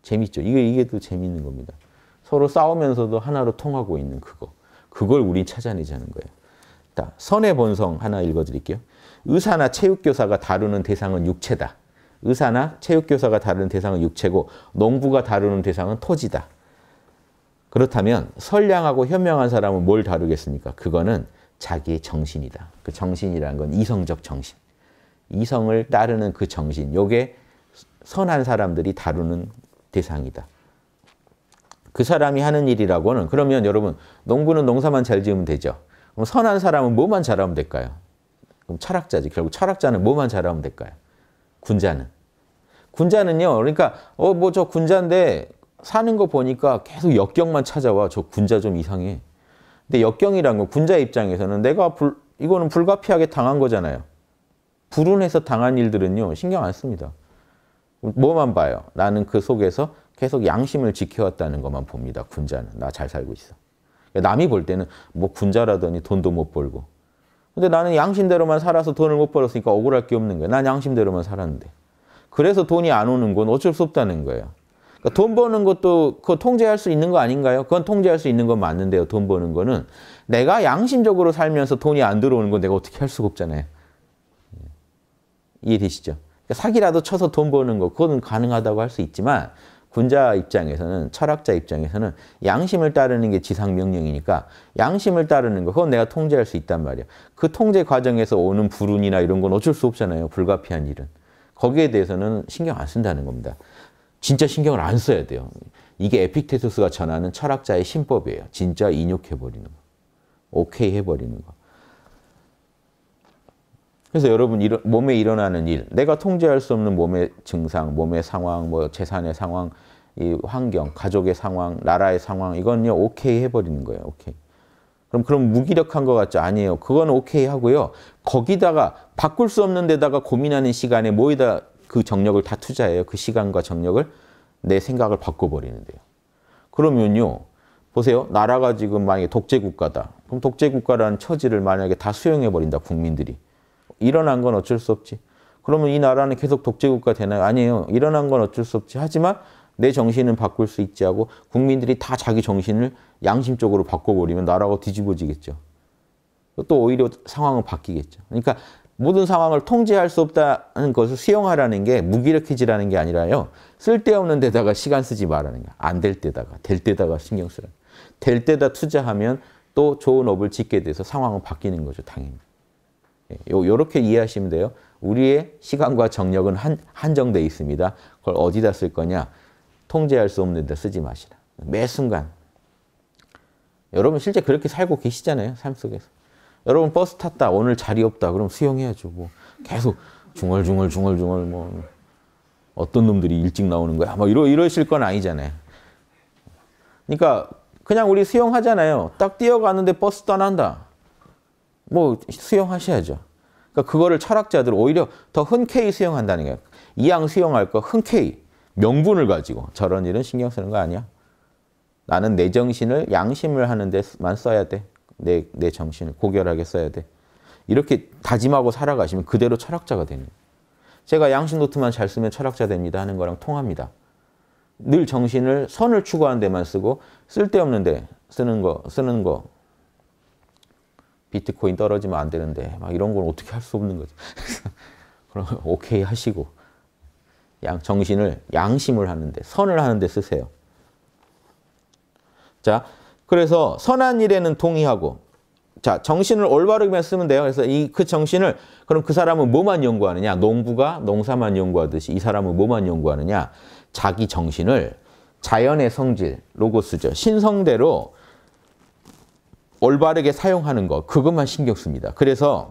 재밌죠. 이게 이게 또 재밌는 겁니다. 서로 싸우면서도 하나로 통하고 있는 그거. 그걸 우린 찾아내자는 거예요. 선의 본성 하나 읽어드릴게요. 의사나 체육교사가 다루는 대상은 육체다. 의사나 체육교사가 다루는 대상은 육체고 농부가 다루는 대상은 토지다. 그렇다면 선량하고 현명한 사람은 뭘 다루겠습니까? 그거는 자기의 정신이다. 그 정신이라는 건 이성적 정신. 이성을 따르는 그 정신. 요게 선한 사람들이 다루는 대상이다. 그 사람이 하는 일이라고는 그러면 여러분 농부는 농사만 잘 지으면 되죠. 그럼 선한 사람은 뭐만 잘하면 될까요? 그럼 철학자지. 결국 철학자는 뭐만 잘하면 될까요? 군자는. 군자는요. 그러니까 어 뭐 저 군자인데 사는 거 보니까 계속 역경만 찾아와. 저 군자 좀 이상해. 근데 역경이란 건 군자 입장에서는 내가 불, 이거는 불가피하게 당한 거잖아요. 불운해서 당한 일들은요. 신경 안 씁니다. 뭐만 봐요. 나는 그 속에서 계속 양심을 지켜왔다는 것만 봅니다. 군자는. 나 잘 살고 있어. 남이 볼 때는 뭐 군자라더니 돈도 못 벌고. 근데 나는 양심대로만 살아서 돈을 못 벌었으니까 억울할 게 없는 거야. 난 양심대로만 살았는데. 그래서 돈이 안 오는 건 어쩔 수 없다는 거예요. 그러니까 돈 버는 것도 그 통제할 수 있는 거 아닌가요? 그건 통제할 수 있는 건 맞는데요. 돈 버는 거는 내가 양심적으로 살면서 돈이 안 들어오는 건 내가 어떻게 할 수가 없잖아요. 예. 이해되시죠? 그러니까 사기라도 쳐서 돈 버는 거그거 가능하다고 할 수 있지만 군자 입장에서는 철학자 입장에서는 양심을 따르는 게 지상명령이니까 양심을 따르는 거 그건 내가 통제할 수 있단 말이야. 그 통제 과정에서 오는 불운이나 이런 건 어쩔 수 없잖아요. 불가피한 일은. 거기에 대해서는 신경 안 쓴다는 겁니다. 진짜 신경을 안 써야 돼요. 이게 에픽테토스가 전하는 철학자의 신법이에요. 진짜 인욕해버리는 거. 오케이 해버리는 거. 그래서 여러분 일어, 몸에 일어나는 일, 내가 통제할 수 없는 몸의 증상, 몸의 상황, 뭐 재산의 상황, 이 환경, 가족의 상황, 나라의 상황 이건요 오케이 해버리는 거예요. 오케이. 그럼 그럼 무기력한 것 같죠? 아니에요. 그건 오케이 하고요. 거기다가 바꿀 수 없는 데다가 고민하는 시간에 뭐에다 그 정력을 다 투자해요. 그 시간과 정력을 내 생각을 바꿔버리는데요. 그러면요. 보세요. 나라가 지금 만약에 독재국가다. 그럼 독재국가라는 처지를 만약에 다 수용해버린다. 국민들이. 일어난 건 어쩔 수 없지. 그러면 이 나라는 계속 독재국가 되나요? 아니에요. 일어난 건 어쩔 수 없지. 하지만 내 정신은 바꿀 수 있지 하고 국민들이 다 자기 정신을 양심적으로 바꿔버리면 나라가 뒤집어지겠죠. 또 오히려 상황은 바뀌겠죠. 그러니까 모든 상황을 통제할 수 없다는 것을 수용하라는 게 무기력해지라는 게 아니라요. 쓸데없는 데다가 시간 쓰지 말라는 거야. 안될 때다가, 될 때다가 신경 쓰라는 거야. 될 때다 투자하면 또 좋은 업을 짓게 돼서 상황은 바뀌는 거죠, 당연히. 요, 요렇게 이해하시면 돼요. 우리의 시간과 정력은 한, 한정돼 있습니다. 그걸 어디다 쓸 거냐? 통제할 수 없는 데 쓰지 마시라. 매 순간. 여러분 실제 그렇게 살고 계시잖아요. 삶 속에서. 여러분 버스 탔다. 오늘 자리 없다. 그럼 수영해야죠. 뭐 계속 중얼중얼 중얼중얼 뭐 어떤 놈들이 일찍 나오는 거야. 뭐 이러, 이러실 건 아니잖아요. 그러니까 그냥 우리 수영하잖아요. 딱 뛰어가는데 버스 떠난다. 뭐 수용하셔야죠. 그러니까 그거를 철학자들 오히려 더 흔쾌히 수용한다는 거예요. 이양 수용할 거 흔쾌히 명분을 가지고 저런 일은 신경 쓰는 거 아니야. 나는 내 정신을 양심을 하는 데만 써야 돼. 내, 내 정신을 고결하게 써야 돼. 이렇게 다짐하고 살아가시면 그대로 철학자가 되는 제가 양심 노트만 잘 쓰면 철학자 됩니다 하는 거랑 통합니다. 늘 정신을 선을 추구하는 데만 쓰고 쓸데없는 데 쓰는 거 쓰는 거 비트코인 떨어지면 안 되는데 막 이런 건 어떻게 할 수 없는 거죠. 그럼 오케이 하시고 양 정신을 양심을 하는데 선을 하는데 쓰세요. 자, 그래서 선한 일에는 동의하고 자, 정신을 올바르게 쓰면 돼요. 그래서 이 그 정신을 그럼 그 사람은 뭐만 연구하느냐? 농부가 농사만 연구하듯이 이 사람은 뭐만 연구하느냐? 자기 정신을 자연의 성질, 로고스죠. 신성대로 올바르게 사용하는 것 그것만 신경 씁니다. 그래서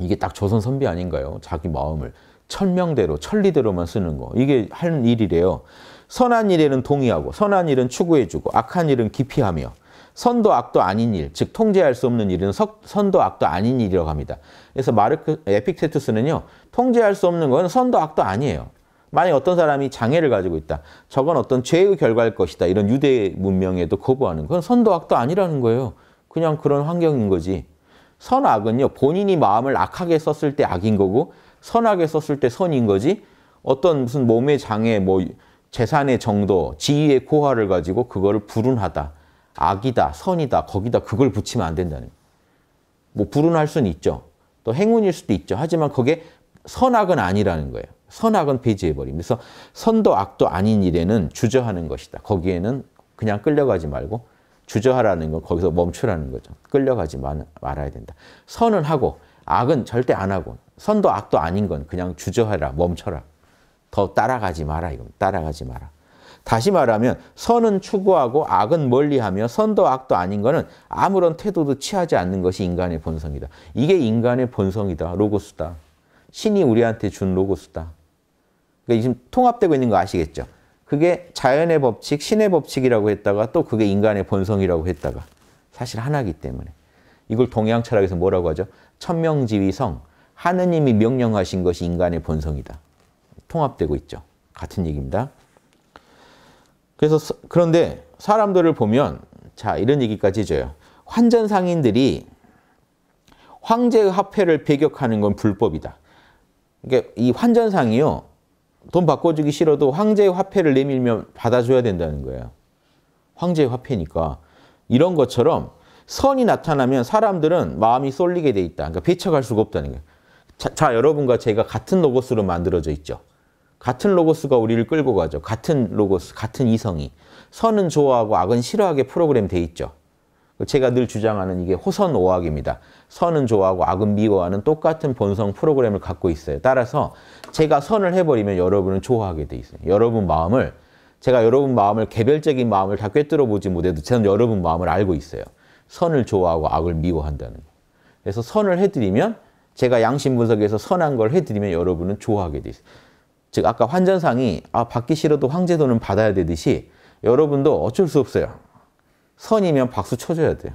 이게 딱 조선 선비 아닌가요? 자기 마음을 천명대로 천리대로만 쓰는 거 이게 하는 일이래요. 선한 일에는 동의하고 선한 일은 추구해주고 악한 일은 기피하며 선도 악도 아닌 일, 즉 통제할 수 없는 일은 석, 선도 악도 아닌 일이라고 합니다. 그래서 마르크 에픽테투스는요. 통제할 수 없는 건 선도 악도 아니에요. 만약 어떤 사람이 장애를 가지고 있다. 저건 어떤 죄의 결과일 것이다. 이런 유대 문명에도 거부하는 건 선도 악도 아니라는 거예요. 그냥 그런 환경인 거지. 선악은요. 본인이 마음을 악하게 썼을 때 악인 거고 선하게 썼을 때 선인 거지. 어떤 무슨 몸의 장애, 뭐 재산의 정도, 지위의 고하를 가지고 그거를 불운하다, 악이다, 선이다, 거기다 그걸 붙이면 안 된다는 뭐 불운할 수는 있죠. 또 행운일 수도 있죠. 하지만 그게 선악은 아니라는 거예요. 선악은 배제해버립니다. 그래서 선도 악도 아닌 일에는 주저하는 것이다. 거기에는 그냥 끌려가지 말고 주저하라는 건 거기서 멈추라는 거죠. 끌려가지 말, 아야 된다. 선은 하고 악은 절대 안 하고 선도 악도 아닌 건 그냥 주저하라 멈춰라. 더 따라가지 마라 이건 따라가지 마라. 다시 말하면 선은 추구하고 악은 멀리하며 선도 악도 아닌 것은 아무런 태도도 취하지 않는 것이 인간의 본성이다. 이게 인간의 본성이다. 로고스다. 신이 우리한테 준 로고스다. 그러니까 지금 통합되고 있는 거 아시겠죠? 그게 자연의 법칙, 신의 법칙이라고 했다가 또 그게 인간의 본성이라고 했다가 사실 하나기 때문에 이걸 동양 철학에서 뭐라고 하죠? 천명지위성, 하느님이 명령하신 것이 인간의 본성이다. 통합되고 있죠. 같은 얘기입니다. 그래서 그런데 사람들을 보면 자 이런 얘기까지 줘요 환전 상인들이 황제의 화폐를 배격하는 건 불법이다. 이게 그러니까 이 환전상이요. 돈 바꿔주기 싫어도 황제의 화폐를 내밀면 받아줘야 된다는 거예요. 황제의 화폐니까. 이런 것처럼 선이 나타나면 사람들은 마음이 쏠리게 돼 있다. 그러니까 배척할 수가 없다는 거예요. 자, 자, 여러분과 제가 같은 로고스로 만들어져 있죠. 같은 로고스가 우리를 끌고 가죠. 같은 로고스, 같은 이성이. 선은 좋아하고 악은 싫어하게 프로그램 돼 있죠. 제가 늘 주장하는 이게 호선오악입니다. 선은 좋아하고 악은 미워하는 똑같은 본성 프로그램을 갖고 있어요. 따라서 제가 선을 해버리면 여러분은 좋아하게 돼 있어요. 여러분 마음을 제가 여러분 마음을 개별적인 마음을 다 꿰뚫어 보지 못해도 저는 여러분 마음을 알고 있어요. 선을 좋아하고 악을 미워한다는 거. 그래서 선을 해드리면 제가 양심 분석에서 선한 걸 해드리면 여러분은 좋아하게 돼 있어요. 즉 아까 환전상이 아 받기 싫어도 황제도는 받아야 되듯이 여러분도 어쩔 수 없어요. 선이면 박수 쳐줘야 돼요.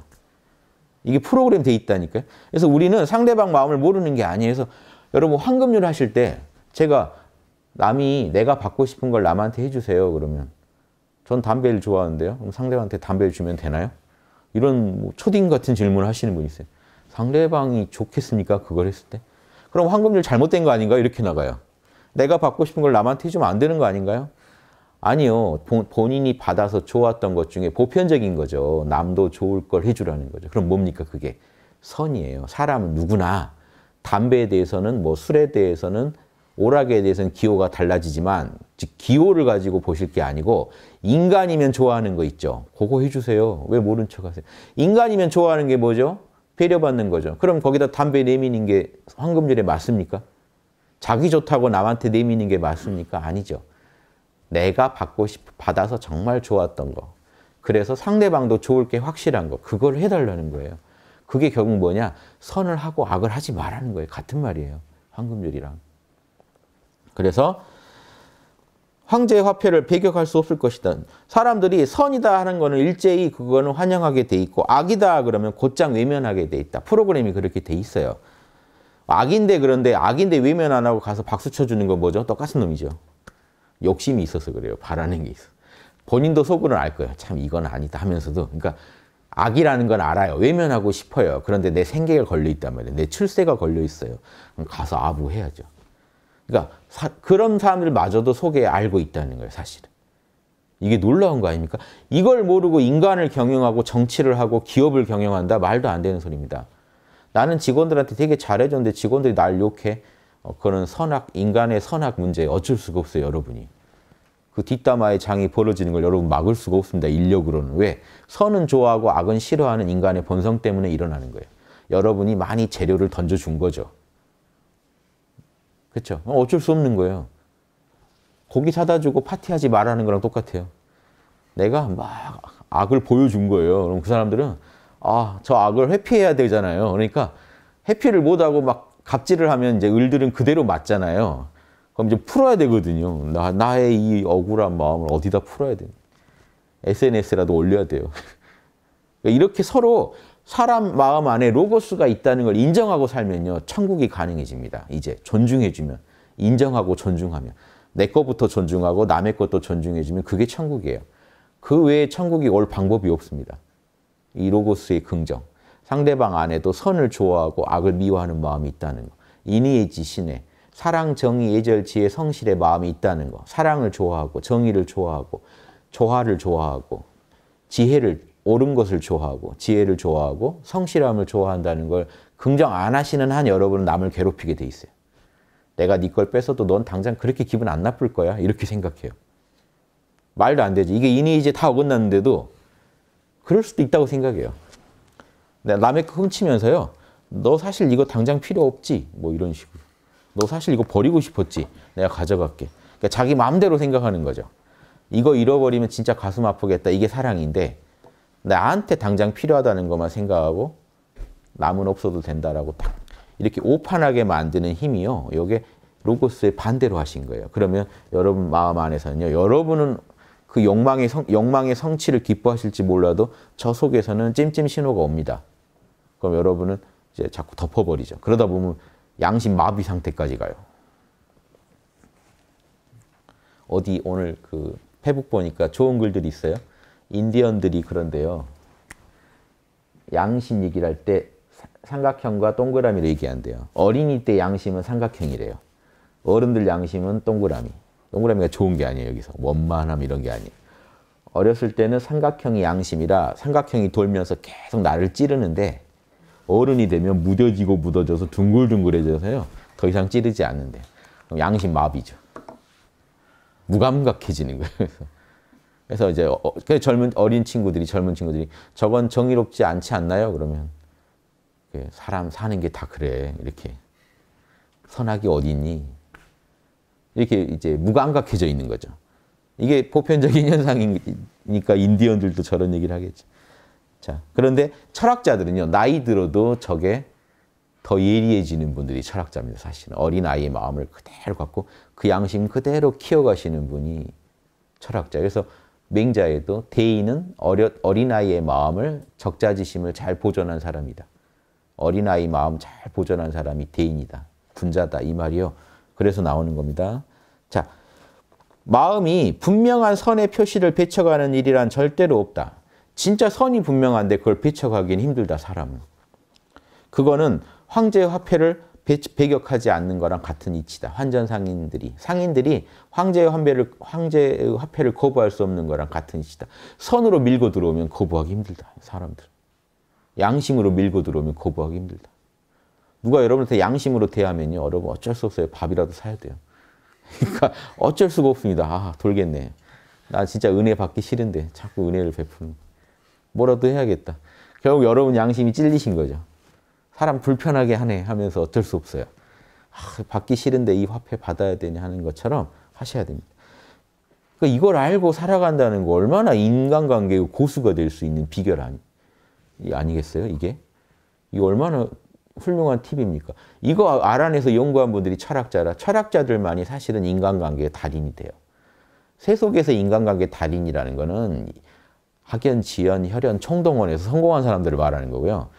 이게 프로그램 돼 있다니까요. 그래서 우리는 상대방 마음을 모르는 게 아니에요. 그래서 여러분 황금률 하실 때 제가 남이 내가 받고 싶은 걸 남한테 해주세요. 그러면 전 담배를 좋아하는데요. 그럼 상대방한테 담배를 주면 되나요? 이런 뭐 초딩 같은 질문을 하시는 분이 있어요. 상대방이 좋겠습니까? 그걸 했을 때. 그럼 황금률 잘못된 거 아닌가요? 이렇게 나가요. 내가 받고 싶은 걸 남한테 해주면 안 되는 거 아닌가요? 아니요. 본인이 받아서 좋았던 것 중에 보편적인 거죠. 남도 좋을 걸 해주라는 거죠. 그럼 뭡니까 그게? 선이에요. 사람은 누구나 담배에 대해서는 뭐 술에 대해서는 오락에 대해서는 기호가 달라지지만 즉 기호를 가지고 보실 게 아니고 인간이면 좋아하는 거 있죠. 그거 해주세요. 왜 모른 척 하세요? 인간이면 좋아하는 게 뭐죠? 배려받는 거죠. 그럼 거기다 담배 내미는 게 황금률에 맞습니까? 자기 좋다고 남한테 내미는 게 맞습니까? 아니죠. 내가 받고 싶, 받아서 정말 좋았던 거. 그래서 상대방도 좋을 게 확실한 거. 그걸 해달라는 거예요. 그게 결국 뭐냐? 선을 하고 악을 하지 말라는 거예요. 같은 말이에요. 황금률이랑. 그래서 황제의 화폐를 배격할 수 없을 것이다. 사람들이 선이다 하는 거는 일제히 그거는 환영하게 돼 있고 악이다 그러면 곧장 외면하게 돼 있다. 프로그램이 그렇게 돼 있어요. 악인데 그런데 악인데 외면 안 하고 가서 박수 쳐주는 건 뭐죠? 똑같은 놈이죠. 욕심이 있어서 그래요. 바라는 게 있어. 본인도 속으로는 알 거예요. 참 이건 아니다 하면서도 그러니까 악이라는 건 알아요. 외면하고 싶어요. 그런데 내 생계가 걸려 있단 말이에요. 내 출세가 걸려 있어요. 가서 아부해야죠. 그러니까 사, 그런 사람들마저도 속에 알고 있다는 거예요, 사실은. 이게 놀라운 거 아닙니까? 이걸 모르고 인간을 경영하고 정치를 하고 기업을 경영한다? 말도 안 되는 소리입니다. 나는 직원들한테 되게 잘해줬는데 직원들이 날 욕해. 어, 그런 선악, 인간의 선악 문제에 어쩔 수가 없어요, 여러분이. 그 뒷담화의 장이 벌어지는 걸 여러분 막을 수가 없습니다, 인력으로는. 왜? 선은 좋아하고 악은 싫어하는 인간의 본성 때문에 일어나는 거예요. 여러분이 많이 재료를 던져준 거죠. 그렇죠? 어쩔 수 없는 거예요. 고기 사다 주고 파티하지 말라는 거랑 똑같아요. 내가 막 악을 보여준 거예요. 그럼 그 사람들은 아, 저 악을 회피해야 되잖아요. 그러니까 회피를 못하고 막 갑질을 하면 이제 을들은 그대로 맞잖아요. 그럼 이제 풀어야 되거든요. 나, 나의 이 억울한 마음을 어디다 풀어야 되 SNS라도 올려야 돼요. 그러니까 이렇게 서로 사람 마음 안에 로고스가 있다는 걸 인정하고 살면요. 천국이 가능해집니다. 이제 존중해주면. 인정하고 존중하면. 내 것부터 존중하고 남의 것도 존중해주면 그게 천국이에요. 그 외에 천국이 올 방법이 없습니다. 이 로고스의 긍정. 상대방 안에도 선을 좋아하고 악을 미워하는 마음이 있다는 것. 인의의 지신에 사랑, 정의, 예절, 지혜, 성실의 마음이 있다는 것. 사랑을 좋아하고 정의를 좋아하고 조화를 좋아하고 지혜를 옳은 것을 좋아하고 지혜를 좋아하고 성실함을 좋아한다는 걸 긍정 안 하시는 한 여러분은 남을 괴롭히게 돼 있어요. 내가 네 걸 뺏어도 넌 당장 그렇게 기분 안 나쁠 거야. 이렇게 생각해요. 말도 안 되지. 이게 인이 이제 다 어긋났는데도 그럴 수도 있다고 생각해요. 네, 남의 거 훔치면서요. 너 사실 이거 당장 필요 없지. 뭐 이런 식으로. 너 사실 이거 버리고 싶었지. 내가 가져갈게. 그러니까 자기 마음대로 생각하는 거죠. 이거 잃어버리면 진짜 가슴 아프겠다. 이게 사랑인데 나한테 당장 필요하다는 것만 생각하고 남은 없어도 된다라고 딱 이렇게 오판하게 만드는 힘이요. 이게 로고스의 반대로 하신 거예요. 그러면 여러분 마음 안에서는요. 여러분은 그 욕망의, 성, 욕망의 성취를 기뻐하실지 몰라도 저 속에서는 찜찜 신호가 옵니다. 그럼 여러분은 이제 자꾸 덮어버리죠. 그러다 보면 양심 마비 상태까지 가요. 어디 오늘 그 페북 보니까 좋은 글들이 있어요. 인디언들이 그런데요. 양심 얘기를 할 때 삼각형과 동그라미를 얘기한대요. 어린이 때 양심은 삼각형이래요. 어른들 양심은 동그라미. 동그라미가 좋은 게 아니에요. 여기서 원만함 이런 게 아니에요. 어렸을 때는 삼각형이 양심이라 삼각형이 돌면서 계속 나를 찌르는데 어른이 되면 무뎌지고 무뎌져서 둥글둥글해져서요. 더 이상 찌르지 않는데 양심 마비죠. 무감각해지는 거예요. 그래서 이제 어, 어 그 젊은 어린 친구들이 젊은 친구들이 저건 정의롭지 않지 않나요? 그러면 그 사람 사는 게 다 그래 이렇게 선악이 어디 있니? 이렇게 이제 무감각해져 있는 거죠. 이게 보편적인 현상이니까 인디언들도 저런 얘기를 하겠죠. 자, 그런데 철학자들은요, 나이 들어도 저게 더 예리해지는 분들이 철학자입니다, 사실은. 어린아이의 마음을 그대로 갖고 그 양심 그대로 키워가시는 분이 철학자. 그래서 맹자에도 대인은 어려, 어린아이의 마음을 적자지심을 잘 보존한 사람이다. 어린아이 마음 잘 보존한 사람이 대인이다. 군자다. 이 말이요. 그래서 나오는 겁니다. 마음이 분명한 선의 표시를 배쳐가는 일이란 절대로 없다. 진짜 선이 분명한데 그걸 배쳐가긴 힘들다, 사람은. 그거는 황제 화폐를 배격하지 않는 거랑 같은 이치다. 환전 상인들이. 상인들이 황제의 화폐를, 황제의 화폐를 거부할 수 없는 거랑 같은 이치다. 선으로 밀고 들어오면 거부하기 힘들다, 사람들. 양심으로 밀고 들어오면 거부하기 힘들다. 누가 여러분한테 양심으로 대하면요, 여러분 어쩔 수 없어요. 밥이라도 사야 돼요. 그러니까 어쩔 수가 없습니다. 아, 돌겠네. 나 진짜 은혜 받기 싫은데 자꾸 은혜를 베푸는. 뭐라도 해야겠다. 결국 여러분 양심이 찔리신 거죠. 사람 불편하게 하네 하면서 어쩔 수 없어요. 아, 받기 싫은데 이 화폐 받아야 되냐 하는 것처럼 하셔야 됩니다. 그러니까 이걸 알고 살아간다는 거 얼마나 인간관계의 고수가 될 수 있는 비결 아니, 아니겠어요, 이게? 이 얼마나 훌륭한 팁입니까? 이거 알아내서 연구한 분들이 철학자라 철학자들만이 사실은 인간관계의 달인이 돼요. 세속에서 인간관계 달인이라는 거는 학연, 지연, 혈연, 총동원에서 성공한 사람들을 말하는 거고요.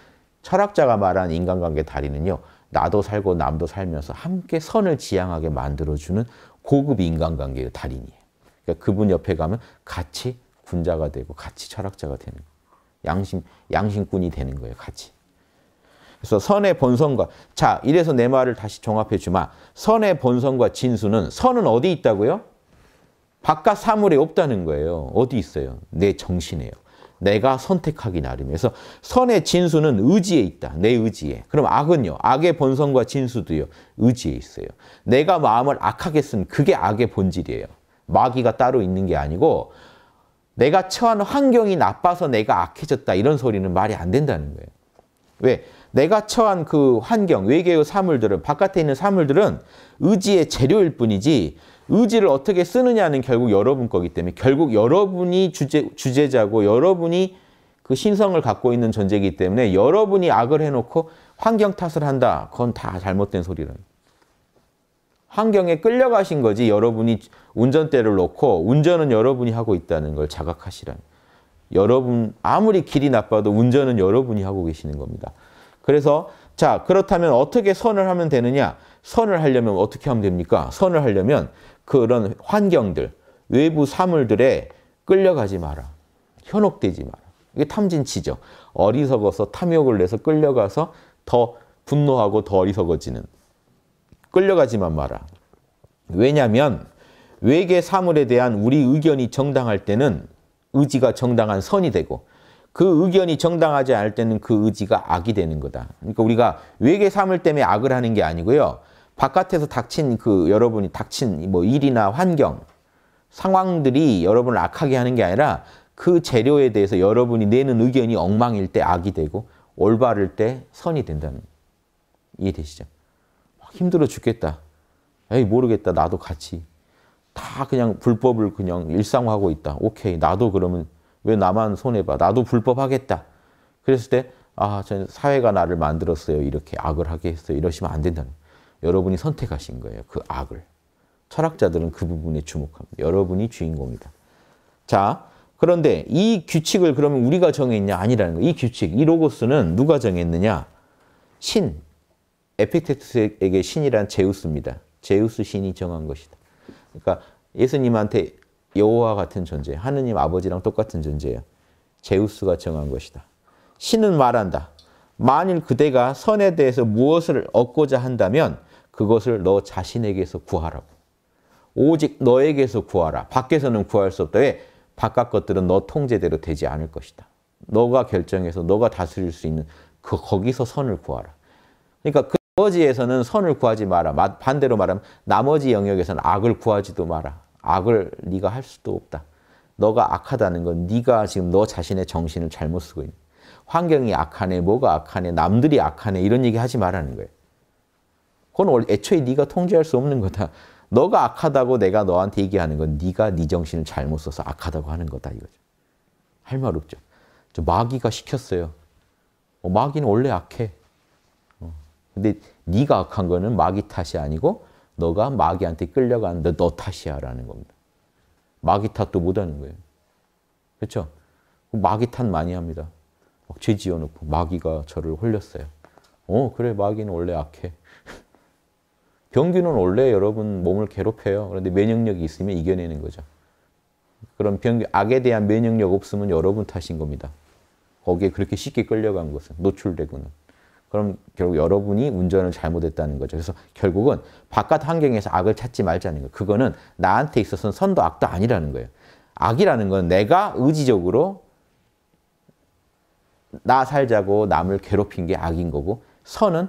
철학자가 말한 인간관계 달인은요. 나도 살고 남도 살면서 함께 선을 지향하게 만들어주는 고급 인간관계의 달인이에요. 그러니까 그분 옆에 가면 같이 군자가 되고 같이 철학자가 되는 거예요. 양심, 양심꾼이 되는 거예요. 같이. 그래서 선의 본성과 자 이래서 내 말을 다시 종합해 주마. 선의 본성과 진수는 선은 어디 있다고요? 바깥 사물에 없다는 거예요. 어디 있어요? 내 정신에요. 내가 선택하기 나름에서 선의 진수는 의지에 있다. 내 의지에. 그럼 악은요? 악의 본성과 진수도요. 의지에 있어요. 내가 마음을 악하게 쓴 그게 악의 본질이에요. 마귀가 따로 있는 게 아니고 내가 처한 환경이 나빠서 내가 악해졌다. 이런 소리는 말이 안 된다는 거예요. 왜? 내가 처한 그 환경, 외계의 사물들은, 바깥에 있는 사물들은 의지의 재료일 뿐이지 의지를 어떻게 쓰느냐는 결국 여러분 거기 때문에 결국 여러분이 주제, 주제자고 여러분이 그 신성을 갖고 있는 존재이기 때문에 여러분이 악을 해놓고 환경 탓을 한다. 그건 다 잘못된 소리라는 환경에 끌려가신 거지 여러분이 운전대를 놓고 운전은 여러분이 하고 있다는 걸자각하시라 여러분 아무리 길이 나빠도 운전은 여러분이 하고 계시는 겁니다. 그래서 자 그렇다면 어떻게 선을 하면 되느냐? 선을 하려면 어떻게 하면 됩니까? 선을 하려면 그런 환경들, 외부 사물들에 끌려가지 마라. 현혹되지 마라. 이게 탐진치죠. 어리석어서 탐욕을 내서 끌려가서 더 분노하고 더 어리석어지는. 끌려가지만 마라. 왜냐하면 외계 사물에 대한 우리 의견이 정당할 때는 의지가 정당한 선이 되고 그 의견이 정당하지 않을 때는 그 의지가 악이 되는 거다. 그러니까 우리가 외계 사물 때문에 악을 하는 게 아니고요. 바깥에서 닥친 그 여러분이 닥친 뭐 일이나 환경, 상황들이 여러분을 악하게 하는 게 아니라 그 재료에 대해서 여러분이 내는 의견이 엉망일 때 악이 되고 올바를 때 선이 된다는 이해되시죠? 힘들어 죽겠다. 에이 모르겠다. 나도 같이 다 그냥 불법을 그냥 일상화하고 있다. 오케이. 나도 그러면 왜 나만 손해봐? 나도 불법하겠다. 그랬을 때, 아, 저 사회가 나를 만들었어요. 이렇게 악을 하게 했어요. 이러시면 안 된다는. 여러분이 선택하신 거예요. 그 악을. 철학자들은 그 부분에 주목합니다. 여러분이 주인공이다. 자, 그런데 이 규칙을 그러면 우리가 정했냐? 아니라는 거예요. 이 규칙, 이 로고스는 누가 정했느냐? 신, 에픽테투스에게 신이란 제우스입니다. 제우스 신이 정한 것이다. 그러니까 예수님한테 여호와 같은 존재, 하느님 아버지랑 똑같은 존재예요. 제우스가 정한 것이다. 신은 말한다. 만일 그대가 선에 대해서 무엇을 얻고자 한다면 그것을 너 자신에게서 구하라고. 오직 너에게서 구하라. 밖에서는 구할 수 없다. 왜? 바깥 것들은 너 통제대로 되지 않을 것이다. 너가 결정해서 너가 다스릴 수 있는 그 거기서 선을 구하라. 그러니까 그 나머지에서는 선을 구하지 마라. 반대로 말하면 나머지 영역에서는 악을 구하지도 마라. 악을 네가 할 수도 없다. 너가 악하다는 건 네가 지금 너 자신의 정신을 잘못 쓰고 있는 환경이 악하네, 뭐가 악하네, 남들이 악하네 이런 얘기 하지 말라는 거예요. 그건 애초에 네가 통제할 수 없는 거다. 너가 악하다고 내가 너한테 얘기하는 건 네가 네 정신을 잘못 써서 악하다고 하는 거다 이거죠. 할 말 없죠. 저 마귀가 시켰어요. 어, 마귀는 원래 악해. 어. 근데 네가 악한 거는 마귀 탓이 아니고 너가 마귀한테 끌려가는데 너 탓이야라는 겁니다. 마귀 탓도 못하는 거예요. 그렇죠? 마귀 탓 많이 합니다. 막 죄 지어놓고 마귀가 저를 홀렸어요. 어 그래 마귀는 원래 악해. 병균은 원래 여러분 몸을 괴롭혀요. 그런데 면역력이 있으면 이겨내는 거죠. 그럼 병, 악에 대한 면역력 없으면 여러분 탓인 겁니다. 거기에 그렇게 쉽게 끌려간 것은, 노출되고는. 그럼 결국 여러분이 운전을 잘못했다는 거죠. 그래서 결국은 바깥 환경에서 악을 찾지 말자는 거예요. 그거는 나한테 있어서는 선도 악도 아니라는 거예요. 악이라는 건 내가 의지적으로 나 살자고 남을 괴롭힌 게 악인 거고 선은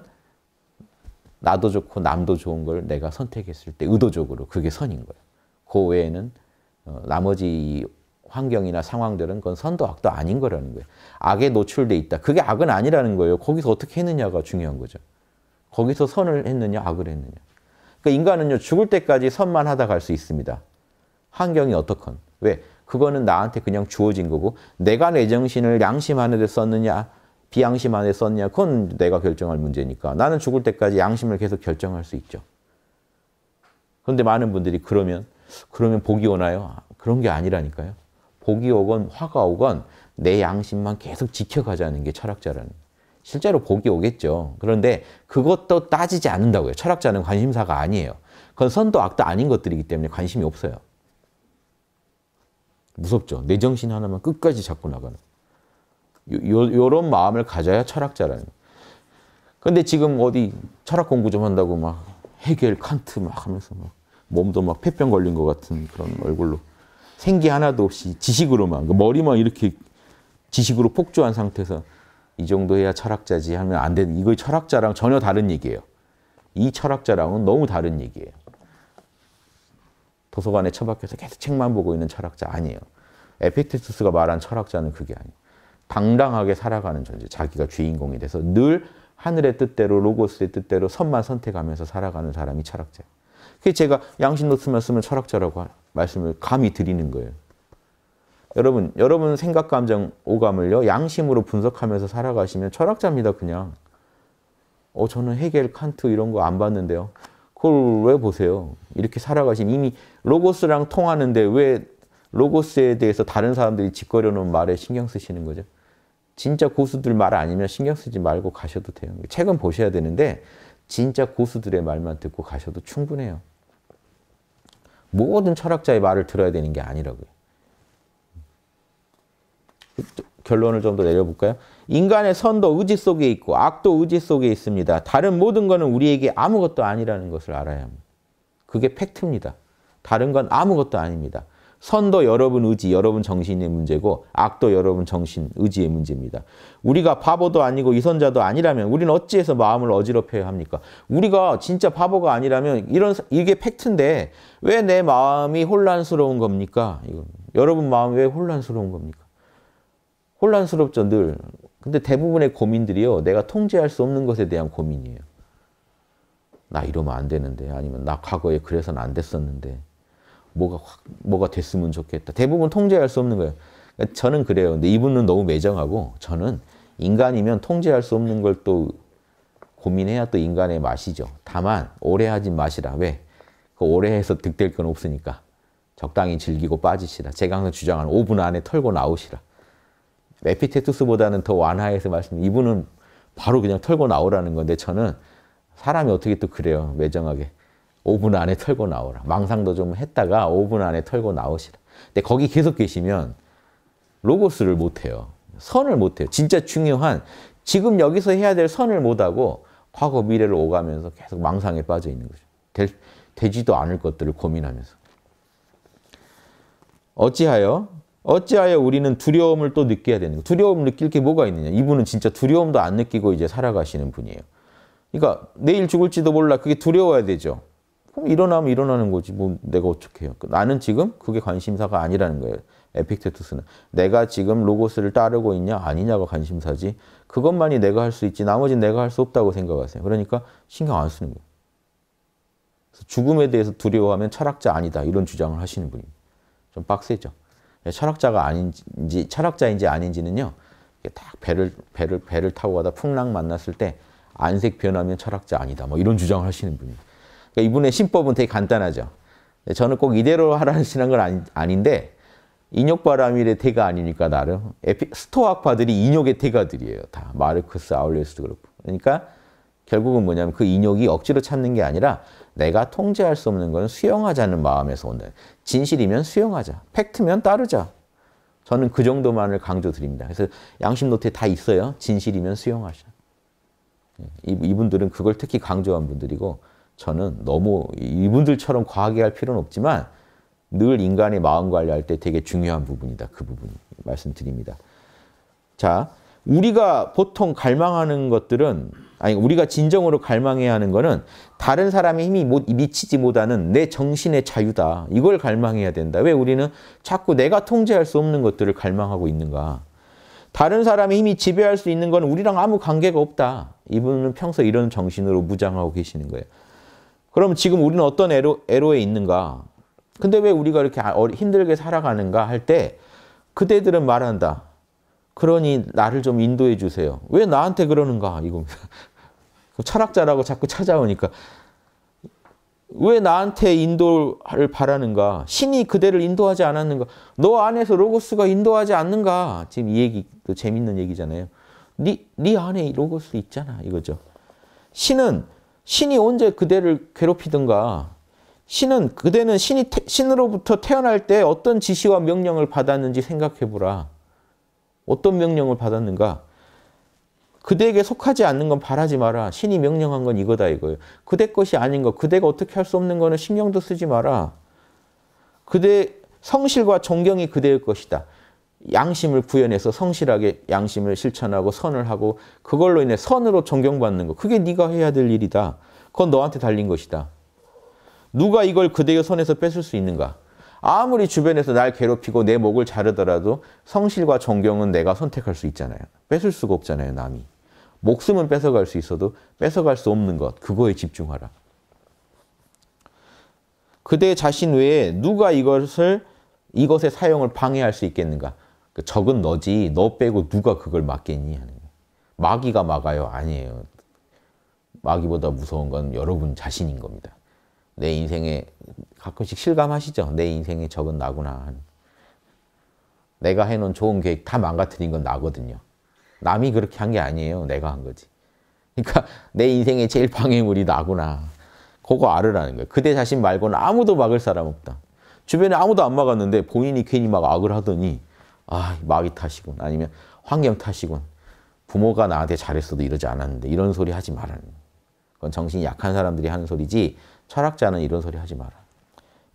나도 좋고 남도 좋은 걸 내가 선택했을 때 의도적으로 그게 선인 거예요. 그 외에는 어, 나머지 환경이나 상황들은 그건 선도 악도 아닌 거라는 거예요. 악에 노출돼 있다. 그게 악은 아니라는 거예요. 거기서 어떻게 했느냐가 중요한 거죠. 거기서 선을 했느냐 악을 했느냐. 그러니까 인간은요 죽을 때까지 선만 하다 갈 수 있습니다. 환경이 어떻건. 왜? 그거는 나한테 그냥 주어진 거고 내가 내 정신을 양심 안에 썼느냐 비양심 안에 썼냐 그건 내가 결정할 문제니까 나는 죽을 때까지 양심을 계속 결정할 수 있죠. 그런데 많은 분들이 그러면 그러면 복이 오나요? 그런 게 아니라니까요. 복이 오건 화가 오건 내 양심만 계속 지켜가자는 게 철학자라는 실제로 복이 오겠죠. 그런데 그것도 따지지 않는다고요. 철학자는 관심사가 아니에요. 그건 선도 악도 아닌 것들이기 때문에 관심이 없어요. 무섭죠. 내 정신 하나만 끝까지 잡고 나가는. 요, 런 마음을 가져야 철학자라는. 근데 지금 어디 철학 공부 좀 한다고 막 해겔, 칸트 막 하면서 막 몸도 막 폐병 걸린 것 같은 그런 얼굴로 생기 하나도 없이 지식으로만 그 머리만 이렇게 지식으로 폭주한 상태에서 이 정도 해야 철학자지 하면 안 되는 이거 철학자랑 전혀 다른 얘기예요. 이 철학자랑은 너무 다른 얘기예요. 도서관에 처박혀서 계속 책만 보고 있는 철학자 아니에요. 에펙테투스가 말한 철학자는 그게 아니에요. 당당하게 살아가는 존재, 자기가 주인공이 돼서 늘 하늘의 뜻대로 로고스의 뜻대로 선만 선택하면서 살아가는 사람이 철학자예요. 그게 제가 양심놓트면 쓰면 철학자라고 하는 말씀을 감히 드리는 거예요. 여러분, 여러분 생각, 감정, 오감을요, 양심으로 분석하면서 살아가시면 철학자입니다, 그냥. 어, 저는 헤겔, 칸트 이런 거 안 봤는데요. 그걸 왜 보세요? 이렇게 살아가신 이미 로고스랑 통하는데 왜 로고스에 대해서 다른 사람들이 짓거려놓은 말에 신경 쓰시는 거죠? 진짜 고수들 말 아니면 신경 쓰지 말고 가셔도 돼요. 책은 보셔야 되는데 진짜 고수들의 말만 듣고 가셔도 충분해요. 모든 철학자의 말을 들어야 되는 게 아니라고요. 결론을 좀 더 내려볼까요? 인간의 선도 의지 속에 있고 악도 의지 속에 있습니다. 다른 모든 것은 우리에게 아무것도 아니라는 것을 알아야 합니다. 그게 팩트입니다. 다른 건 아무것도 아닙니다. 선도 여러분 의지, 여러분 정신의 문제고 악도 여러분 정신, 의지의 문제입니다. 우리가 바보도 아니고 이선자도 아니라면 우리는 어찌해서 마음을 어지럽혀야 합니까? 우리가 진짜 바보가 아니라면 이런 이게 팩트인데 왜 내 마음이 혼란스러운 겁니까? 이건. 여러분 마음 왜 혼란스러운 겁니까? 혼란스럽죠 늘. 근데 대부분의 고민들이요 내가 통제할 수 없는 것에 대한 고민이에요. 나 이러면 안 되는데 아니면 나 과거에 그래서는 안 됐었는데 뭐가 확 뭐가 됐으면 좋겠다. 대부분 통제할 수 없는 거예요. 그러니까 저는 그래요. 근데 이분은 너무 매정하고 저는 인간이면 통제할 수 없는 걸 또 고민해야 또 인간의 맛이죠. 다만 오래 하지 마시라. 왜? 그 오래 해서 득될 건 없으니까. 적당히 즐기고 빠지시라. 제가 항상 주장하는 5분 안에 털고 나오시라. 에피테투스보다는 더 완화해서 말씀. 이분은 바로 그냥 털고 나오라는 건데 저는 사람이 어떻게 또 그래요. 매정하게. 5분 안에 털고 나오라. 망상도 좀 했다가 5분 안에 털고 나오시라. 근데 거기 계속 계시면 로고스를 못해요. 선을 못해요. 진짜 중요한 지금 여기서 해야 될 선을 못하고 과거 미래를 오가면서 계속 망상에 빠져 있는 거죠. 될, 되지도 않을 것들을 고민하면서. 어찌하여? 어찌하여 우리는 두려움을 또 느껴야 되는 거예요 두려움 을 느낄 게 뭐가 있느냐? 이분은 진짜 두려움도 안 느끼고 이제 살아가시는 분이에요. 그러니까 내일 죽을지도 몰라 그게 두려워야 되죠. 그럼 일어나면 일어나는 거지. 뭐 내가 어떻게 요 나는 지금 그게 관심사가 아니라는 거예요. 에픽테투스는. 내가 지금 로고스를 따르고 있냐 아니냐가 관심사지. 그것만이 내가 할 수 있지. 나머지 내가 할 수 없다고 생각하세요. 그러니까 신경 안 쓰는 거예요. 죽음에 대해서 두려워하면 철학자 아니다. 이런 주장을 하시는 분입좀 빡세죠. 철학자가 아닌지, 철학자인지 아닌지는요. 딱 배를, 배를, 배를 타고 가다 풍랑 만났을 때 안색 변하면 철학자 아니다. 뭐 이런 주장을 하시는 분입니다. 그러니까 이분의 신법은 되게 간단하죠. 네, 저는 꼭 이대로 하라는 신앙은 아니, 아닌데 인욕바람일의 태가 아니니까 나름 에피, 스토아파들이 인욕의 태가들이에요. 다 마르크스, 아울리우스도 그렇고. 그러니까 결국은 뭐냐면 그 인욕이 억지로 참는 게 아니라 내가 통제할 수 없는 건 수용하자는 마음에서 온다. 진실이면 수용하자. 팩트면 따르자. 저는 그 정도만을 강조드립니다. 그래서 양심 노트에 다 있어요. 진실이면 수용하자. 네, 이분들은 그걸 특히 강조한 분들이고 저는 너무 이분들처럼 과하게 할 필요는 없지만 늘 인간의 마음 관리할 때 되게 중요한 부분이다. 그 부분이 말씀드립니다. 자, 우리가 보통 갈망하는 것들은 아니 우리가 진정으로 갈망해야 하는 것은 다른 사람의 힘이 못, 미치지 못하는 내 정신의 자유다. 이걸 갈망해야 된다. 왜 우리는 자꾸 내가 통제할 수 없는 것들을 갈망하고 있는가? 다른 사람의 힘이 지배할 수 있는 건 우리랑 아무 관계가 없다. 이분은 평소 이런 정신으로 무장하고 계시는 거예요. 그럼 지금 우리는 어떤 애로, 애로에 있는가? 근데 왜 우리가 이렇게 아, 힘들게 살아가는가 할 때 그대들은 말한다. 그러니 나를 좀 인도해 주세요. 왜 나한테 그러는가? 이겁 철학자라고 자꾸 찾아오니까 왜 나한테 인도를 바라는가? 신이 그대를 인도하지 않았는가? 너 안에서 로고스가 인도하지 않는가? 지금 이 얘기도 재밌는 얘기잖아요. 네, 네 안에 로고스 있잖아 이거죠. 신은 신이 언제 그대를 괴롭히든가 신은 그대는 신이 태, 신으로부터 태어날 때 어떤 지시와 명령을 받았는지 생각해보라. 어떤 명령을 받았는가? 그대에게 속하지 않는 건 바라지 마라. 신이 명령한 건 이거다 이거예요. 그대 것이 아닌 거, 그대가 어떻게 할 수 없는 거는 신경도 쓰지 마라. 그대 성실과 존경이 그대의 것이다. 양심을 구현해서 성실하게 양심을 실천하고 선을 하고 그걸로 인해 선으로 존경받는 거. 그게 네가 해야 될 일이다. 그건 너한테 달린 것이다. 누가 이걸 그대의 손에서 뺏을 수 있는가? 아무리 주변에서 날 괴롭히고 내 목을 자르더라도 성실과 존경은 내가 선택할 수 있잖아요. 뺏을 수가 없잖아요, 남이. 목숨은 뺏어갈 수 있어도 뺏어갈 수 없는 것, 그거에 집중하라. 그대 자신 외에 누가 이것을 이것의 사용을 방해할 수 있겠는가? 그 적은 너지 너 빼고 누가 그걸 막겠니 하는 거예요. 마귀가 막아요? 아니에요. 마귀보다 무서운 건 여러분 자신인 겁니다. 내 인생에 가끔씩 실감하시죠? 내 인생의 적은 나구나. 내가 해놓은 좋은 계획 다 망가뜨린 건 나거든요. 남이 그렇게 한 게 아니에요. 내가 한 거지. 그러니까 내 인생의 제일 방해물이 나구나. 그거 알으라는 거예요. 그대 자신 말고는 아무도 막을 사람 없다. 주변에 아무도 안 막았는데 본인이 괜히 막 악을 하더니 아, 마귀 탓이군. 아니면 환경 탓이군. 부모가 나한테 잘했어도 이러지 않았는데 이런 소리 하지 말라 그건 정신이 약한 사람들이 하는 소리지 철학자는 이런 소리 하지 마라.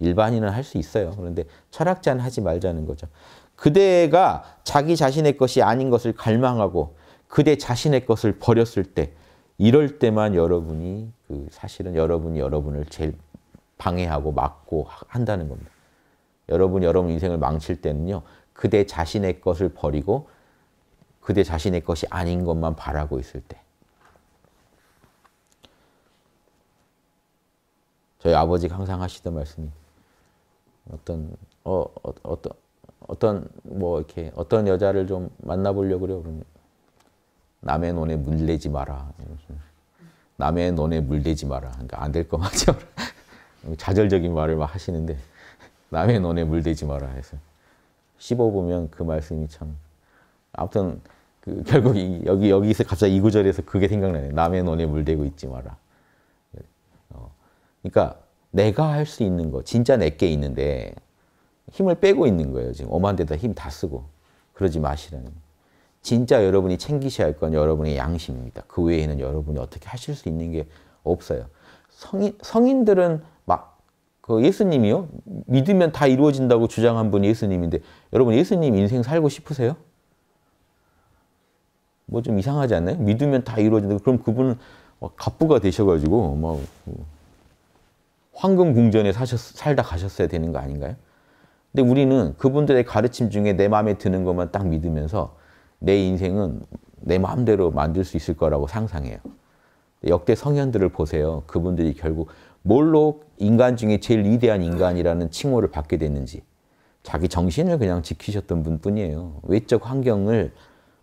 일반인은 할 수 있어요. 그런데 철학자는 하지 말자는 거죠. 그대가 자기 자신의 것이 아닌 것을 갈망하고 그대 자신의 것을 버렸을 때 이럴 때만 여러분이 그 사실은 여러분이 여러분을 제일 방해하고 막고 한다는 겁니다. 여러분 여러분 인생을 망칠 때는요. 그대 자신의 것을 버리고 그대 자신의 것이 아닌 것만 바라고 있을 때 저희 아버지가 항상 하시던 말씀이 어떤 어, 어 어떤 어떤 뭐 이렇게 어떤 여자를 좀 만나보려고 그래요. 남의 논에 물 대지 마라. 남의 논에 물 대지 마라. 그러니까 안될 거만 지 자절적인 말을 막 하시는데 남의 논에 물 대지 마라 해서 씹어보면 그 말씀이 참 아무튼 그 결국 여기 여기서 갑자기 이 구절에서 그게 생각나네 남의 논에 물대고 있지 마라 네. 어, 그러니까 내가 할 수 있는 거 진짜 내게 있는데 힘을 빼고 있는 거예요 지금 엄한 데다 힘 다 쓰고 그러지 마시라는 진짜 여러분이 챙기셔야 할 건 여러분의 양심입니다 그 외에는 여러분이 어떻게 하실 수 있는 게 없어요 성인, 성인들은 그 예수님이요. 믿으면 다 이루어진다고 주장한 분이 예수님인데 여러분 예수님 인생 살고 싶으세요? 뭐 좀 이상하지 않나요? 믿으면 다 이루어진다. 그럼 그분은 갑부가 되셔가지고 막 황금 궁전에 사셨, 살다 가셨어야 되는 거 아닌가요? 근데 우리는 그분들의 가르침 중에 내 마음에 드는 것만 딱 믿으면서 내 인생은 내 마음대로 만들 수 있을 거라고 상상해요. 역대 성현들을 보세요. 그분들이 결국 뭘로 인간 중에 제일 위대한 인간이라는 칭호를 받게 됐는지 자기 정신을 그냥 지키셨던 분뿐이에요. 외적 환경을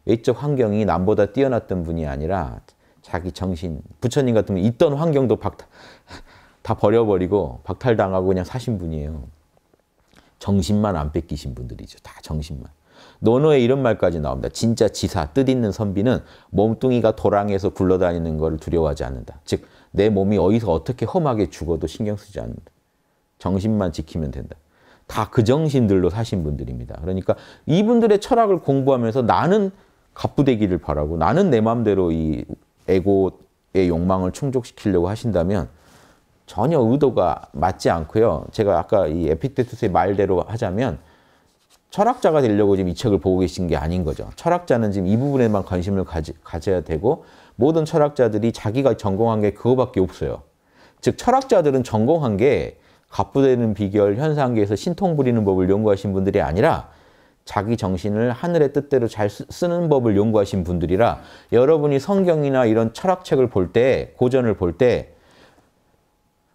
외적 환경이 남보다 뛰어났던 분이 아니라 자기 정신 부처님 같은 분 있던 환경도 박탈 다 버려버리고 박탈당하고 그냥 사신 분이에요. 정신만 안 뺏기신 분들이죠. 다 정신만. 논어에 이런 말까지 나옵니다. 진짜 지사, 뜻 있는 선비는 몸뚱이가 도랑에서 굴러다니는 것을 두려워하지 않는다. 즉내 몸이 어디서 어떻게 험하게 죽어도 신경 쓰지 않는다. 정신만 지키면 된다. 다 그 정신들로 사신 분들입니다. 그러니까 이분들의 철학을 공부하면서 나는 갑부되기를 바라고 나는 내 마음대로 이 에고의 욕망을 충족시키려고 하신다면 전혀 의도가 맞지 않고요. 제가 아까 이 에픽테투스의 말대로 하자면 철학자가 되려고 지금 이 책을 보고 계신 게 아닌 거죠. 철학자는 지금 이 부분에만 관심을 가지, 가져야 되고 모든 철학자들이 자기가 전공한 게 그거밖에 없어요. 즉 철학자들은 전공한 게 갑부되는 비결, 현상계에서 신통 부리는 법을 연구하신 분들이 아니라 자기 정신을 하늘의 뜻대로 잘 쓰는 법을 연구하신 분들이라 여러분이 성경이나 이런 철학책을 볼 때, 고전을 볼 때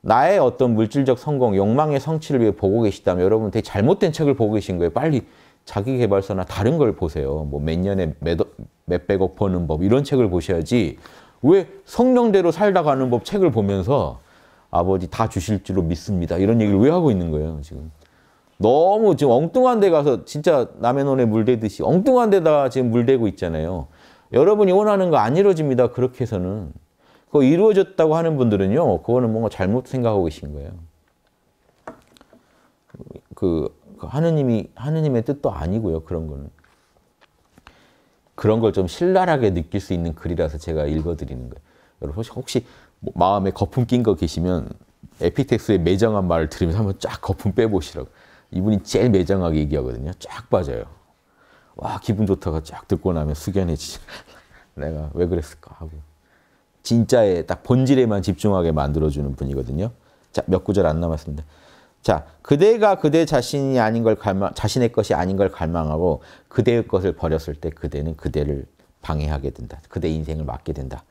나의 어떤 물질적 성공, 욕망의 성취를 위해 보고 계시다면 여러분 되게 잘못된 책을 보고 계신 거예요. 빨리 자기 개발서나 다른 걸 보세요. 뭐 몇 년에 몇, 몇백억 버는 법 이런 책을 보셔야지 왜 성령대로 살다 가는 법 책을 보면서 아버지 다 주실 줄로 믿습니다. 이런 얘기를 왜 하고 있는 거예요, 지금. 너무 지금 엉뚱한 데 가서 진짜 남의 논에 물대듯이 엉뚱한 데다 지금 물대고 있잖아요. 여러분이 원하는 거 안 이루어집니다. 그렇게 해서는. 그거 이루어졌다고 하는 분들은요, 그거는 뭔가 잘못 생각하고 계신 거예요. 그 그러니까 하느님이 하느님의 뜻도 아니고요. 그런 거는 그런 걸 좀 신랄하게 느낄 수 있는 글이라서 제가 읽어드리는 거예요. 여러분 혹시 뭐 마음에 거품 낀 거 계시면 에피텍스의 매정한 말을 들으면서 한번 쫙 거품 빼보시라고. 이분이 제일 매정하게 얘기하거든요. 쫙 빠져요. 와 기분 좋다가 쫙 듣고 나면 숙연해지죠. 내가 왜 그랬을까 하고 진짜에 딱 본질에만 집중하게 만들어주는 분이거든요. 자몇 구절 안 남았습니다. 자, 그대가 그대 자신이 아닌 걸 갈망, 자신의 것이 아닌 걸 갈망하고 그대의 것을 버렸을 때 그대는 그대를 방해하게 된다. 그대 인생을 막게 된다.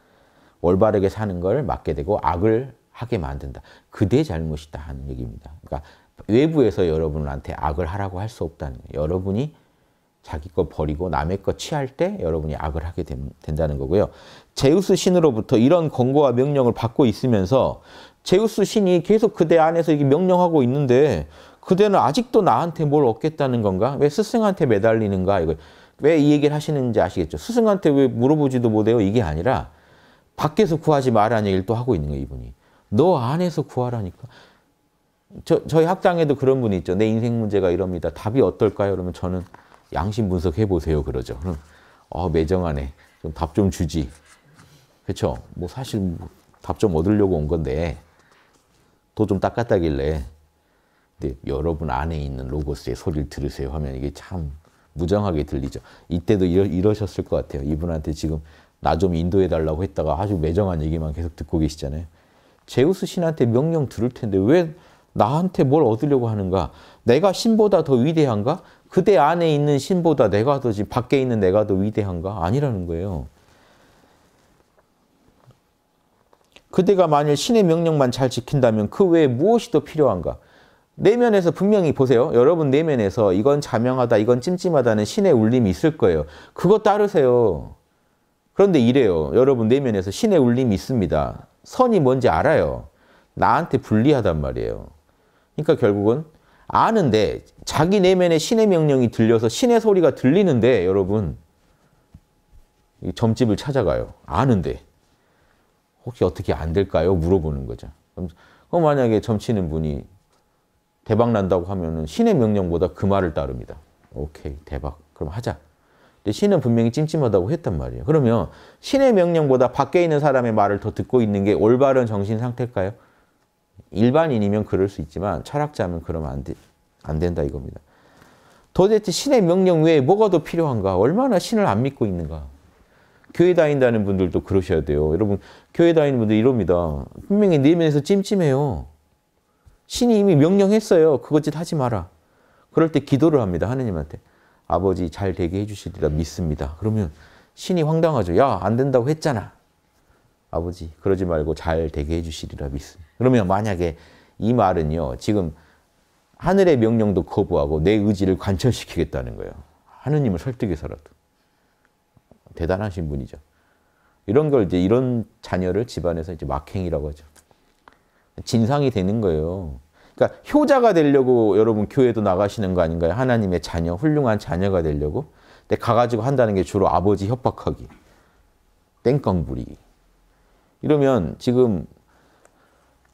올바르게 사는 걸 막게 되고 악을 하게 만든다. 그대 잘못이다 하는 얘기입니다. 그러니까 외부에서 여러분한테 악을 하라고 할 수 없다는 거예요. 여러분이 자기 거 버리고 남의 거 취할 때 여러분이 악을 하게 된, 다는 거고요. 제우스 신으로부터 이런 권고와 명령을 받고 있으면서 제우스 신이 계속 그대 안에서 이게 명령하고 있는데 그대는 아직도 나한테 뭘 얻겠다는 건가? 왜 스승한테 매달리는가? 이거 왜 이 얘기를 하시는지 아시겠죠? 스승한테 왜 물어보지도 못해요? 이게 아니라 밖에서 구하지 말라는 얘기를 또 하고 있는 거예요, 이분이. 너 안에서 구하라니까. 저, 저희 학당에도 그런 분이 있죠. 내 인생 문제가 이럽니다. 답이 어떨까요? 그러면 저는 양심 분석해 보세요. 그러죠. 그럼, 어, 매정하네. 좀답 좀 주지. 그렇죠? 뭐 사실 뭐 답좀 얻으려고 온 건데 도좀 닦았다길래 근데 여러분 안에 있는 로고스의 소리를 들으세요 하면 이게 참 무정하게 들리죠. 이때도 이러, 이러셨을 것 같아요. 이분한테 지금 나 좀 인도해 달라고 했다가 아주 매정한 얘기만 계속 듣고 계시잖아요. 제우스 신한테 명령 들을 텐데 왜 나한테 뭘 얻으려고 하는가? 내가 신보다 더 위대한가? 그대 안에 있는 신보다 내가 더 지금 밖에 있는 내가 더 위대한가? 아니라는 거예요. 그대가 만일 신의 명령만 잘 지킨다면 그 외에 무엇이 더 필요한가? 내면에서 분명히 보세요. 여러분 내면에서 이건 자명하다, 이건 찜찜하다는 신의 울림이 있을 거예요. 그거 따르세요. 그런데 이래요. 여러분 내면에서 신의 울림이 있습니다. 선이 뭔지 알아요. 나한테 불리하단 말이에요. 그러니까 결국은 아는데 자기 내면의 신의 명령이 들려서 신의 소리가 들리는데 여러분 점집을 찾아가요. 아는데. 혹시 어떻게 안 될까요? 물어보는 거죠. 그럼, 만약에 점치는 분이 대박 난다고 하면 신의 명령보다 그 말을 따릅니다. 오케이, 대박. 그럼 하자. 근데 신은 분명히 찜찜하다고 했단 말이에요. 그러면 신의 명령보다 밖에 있는 사람의 말을 더 듣고 있는 게 올바른 정신 상태일까요? 일반인이면 그럴 수 있지만 철학자면 그러면 안, 되, 안 된다 이겁니다. 도대체 신의 명령 외에 뭐가 더 필요한가? 얼마나 신을 안 믿고 있는가? 교회 다닌다는 분들도 그러셔야 돼요. 여러분, 교회 다니는 분들 이럽니다. 분명히 내면에서 네 찜찜해요. 신이 이미 명령했어요. 그것짓 하지 마라. 그럴 때 기도를 합니다. 하느님한테. 아버지 잘 되게 해주시리라 믿습니다. 그러면 신이 황당하죠. 야, 안 된다고 했잖아. 아버지, 그러지 말고 잘 되게 해주시리라 믿습니다. 그러면 만약에 이 말은요, 지금 하늘의 명령도 거부하고 내 의지를 관철시키겠다는 거예요. 하느님을 설득해서라도. 대단하신 분이죠. 이런 걸 이제 이런 자녀를 집안에서 이제 막행이라고 하죠. 진상이 되는 거예요. 그러니까 효자가 되려고 여러분 교회도 나가시는 거 아닌가요? 하나님의 자녀, 훌륭한 자녀가 되려고. 근데 가가지고 한다는 게 주로 아버지 협박하기, 땡깡 부리기. 이러면 지금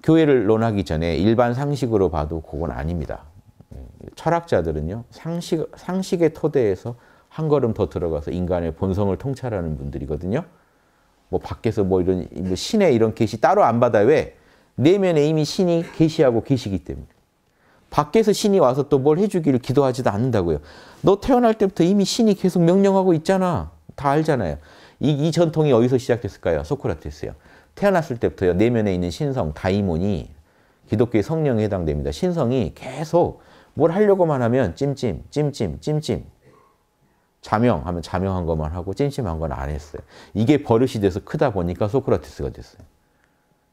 교회를 논하기 전에 일반 상식으로 봐도 그건 아닙니다. 예, 철학자들은요, 상식, 상식의 토대에서 한 걸음 더 들어가서 인간의 본성을 통찰하는 분들이거든요. 뭐 밖에서 뭐 이런 뭐 신의 이런 계시 따로 안 받아 왜 내면에 이미 신이 계시하고 계시기 때문에 밖에서 신이 와서 또 뭘 해주기를 기도하지도 않는다고요. 너 태어날 때부터 이미 신이 계속 명령하고 있잖아. 다 알잖아요. 이, 이 전통이 어디서 시작됐을까요? 소크라테스요. 태어났을 때부터요. 내면에 있는 신성 다이몬이 기독교의 성령에 해당됩니다. 신성이 계속 뭘 하려고만 하면 찜찜, 찜찜, 찜찜 자명하면 자명한 것만 하고 찜찜한 건 안 했어요. 이게 버릇이 돼서 크다 보니까 소크라테스가 됐어요.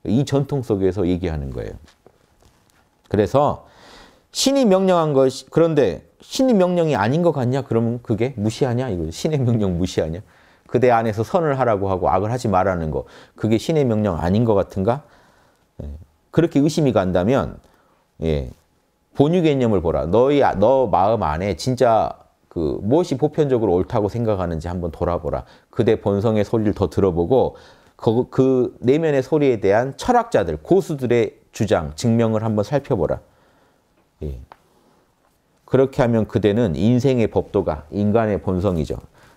이 전통 속에서 얘기하는 거예요. 그래서 신이 명령한 것 그런데 신이 명령이 아닌 것 같냐? 그러면 그게 무시하냐? 이거 신의 명령 무시하냐? 그대 안에서 선을 하라고 하고 악을 하지 말라는 거 그게 신의 명령 아닌 것 같은가? 예. 그렇게 의심이 간다면 예, 본유 개념을 보라. 너의 아, 너 마음 안에 진짜 그 무엇이 보편적으로 옳다고 생각하는지 한번 돌아보라. 그대 본성의 소리를 더 들어보고 그, 그 내면의 소리에 대한 철학자들, 고수들의 주장, 증명을 한번 살펴보라. 예. 그렇게 하면 그대는 인생의 법도가 인간의 본성이죠.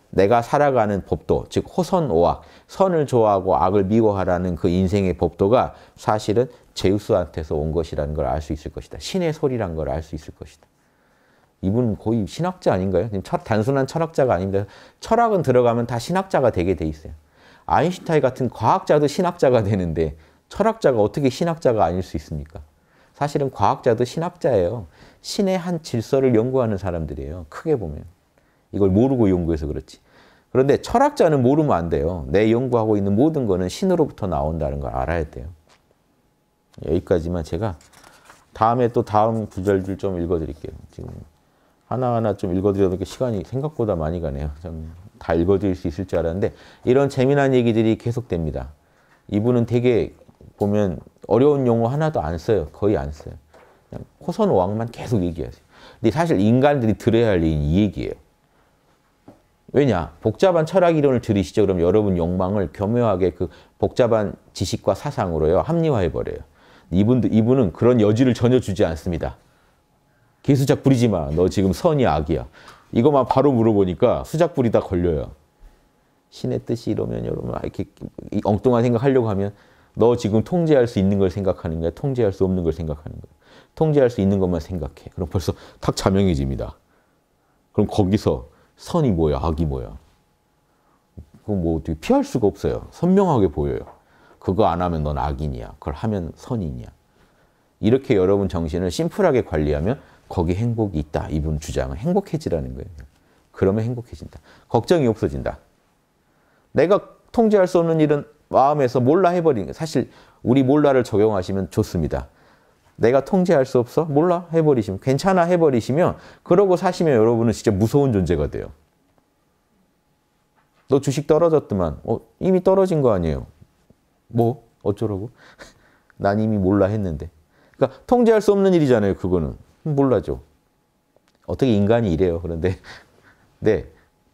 내가 살아가는 법도, 즉 호선오악, 선을 좋아하고 악을 미워하라는 그 인생의 법도가 사실은 제우스한테서 온 것이라는 걸 알 수 있을 것이다. 신의 소리란 걸 알 수 있을 것이다. 이분 거의 신학자 아닌가요? 첫 단순한 철학자가 아닌데 철학은 들어가면 다 신학자가 되게 돼 있어요. 아인슈타인 같은 과학자도 신학자가 되는데 철학자가 어떻게 신학자가 아닐 수 있습니까? 사실은 과학자도 신학자예요. 신의 한 질서를 연구하는 사람들이에요. 크게 보면. 이걸 모르고 연구해서 그렇지. 그런데 철학자는 모르면 안 돼요. 내 연구하고 있는 모든 거는 신으로부터 나온다는 걸 알아야 돼요. 여기까지만 제가 다음에 또 다음 구절들 좀 읽어드릴게요. 지금 하나하나 좀 읽어드려 도 시간이 생각보다 많이 가네요. 참다 읽어드릴 수 있을 줄 알았는데 이런 재미난 얘기들이 계속됩니다. 이분은 되게 보면 어려운 용어 하나도 안 써요. 거의 안 써요. 그냥 호선왕만 계속 얘기하세요. 근데 사실 인간들이 들어야 할이 얘기예요. 왜냐? 복잡한 철학 이론을 들이시죠. 그럼 여러분 욕망을 교묘하게 그 복잡한 지식과 사상으로요. 합리화해버려요. 이분도, 이분은 그런 여지를 전혀 주지 않습니다. 개수작 부리지 마. 너 지금 선이 악이야. 이거만 바로 물어보니까 수작 부리다 걸려요. 신의 뜻이 이러면 여러분 아, 이렇게 엉뚱한 생각하려고 하면 너 지금 통제할 수 있는 걸 생각하는 거야? 통제할 수 없는 걸 생각하는 거야? 통제할 수 있는 것만 생각해. 그럼 벌써 탁 자명해집니다. 그럼 거기서 선이 뭐야? 악이 뭐야? 그거 뭐 어떻게 피할 수가 없어요. 선명하게 보여요. 그거 안 하면 넌 악인이야. 그걸 하면 선인이야. 이렇게 여러분 정신을 심플하게 관리하면 거기 행복이 있다. 이분 주장은 행복해지라는 거예요. 그러면 행복해진다. 걱정이 없어진다. 내가 통제할 수 없는 일은 마음에서 몰라 해버린 거 사실 우리 몰라를 적용하시면 좋습니다. 내가 통제할 수 없어? 몰라 해버리시면 괜찮아 해버리시면 그러고 사시면 여러분은 진짜 무서운 존재가 돼요. 너 주식 떨어졌더만 어, 이미 떨어진 거 아니에요. 뭐 어쩌라고? 난 이미 몰라 했는데. 그러니까 통제할 수 없는 일이잖아요. 그거는. 몰라죠. 어떻게 인간이 이래요. 그런데 네,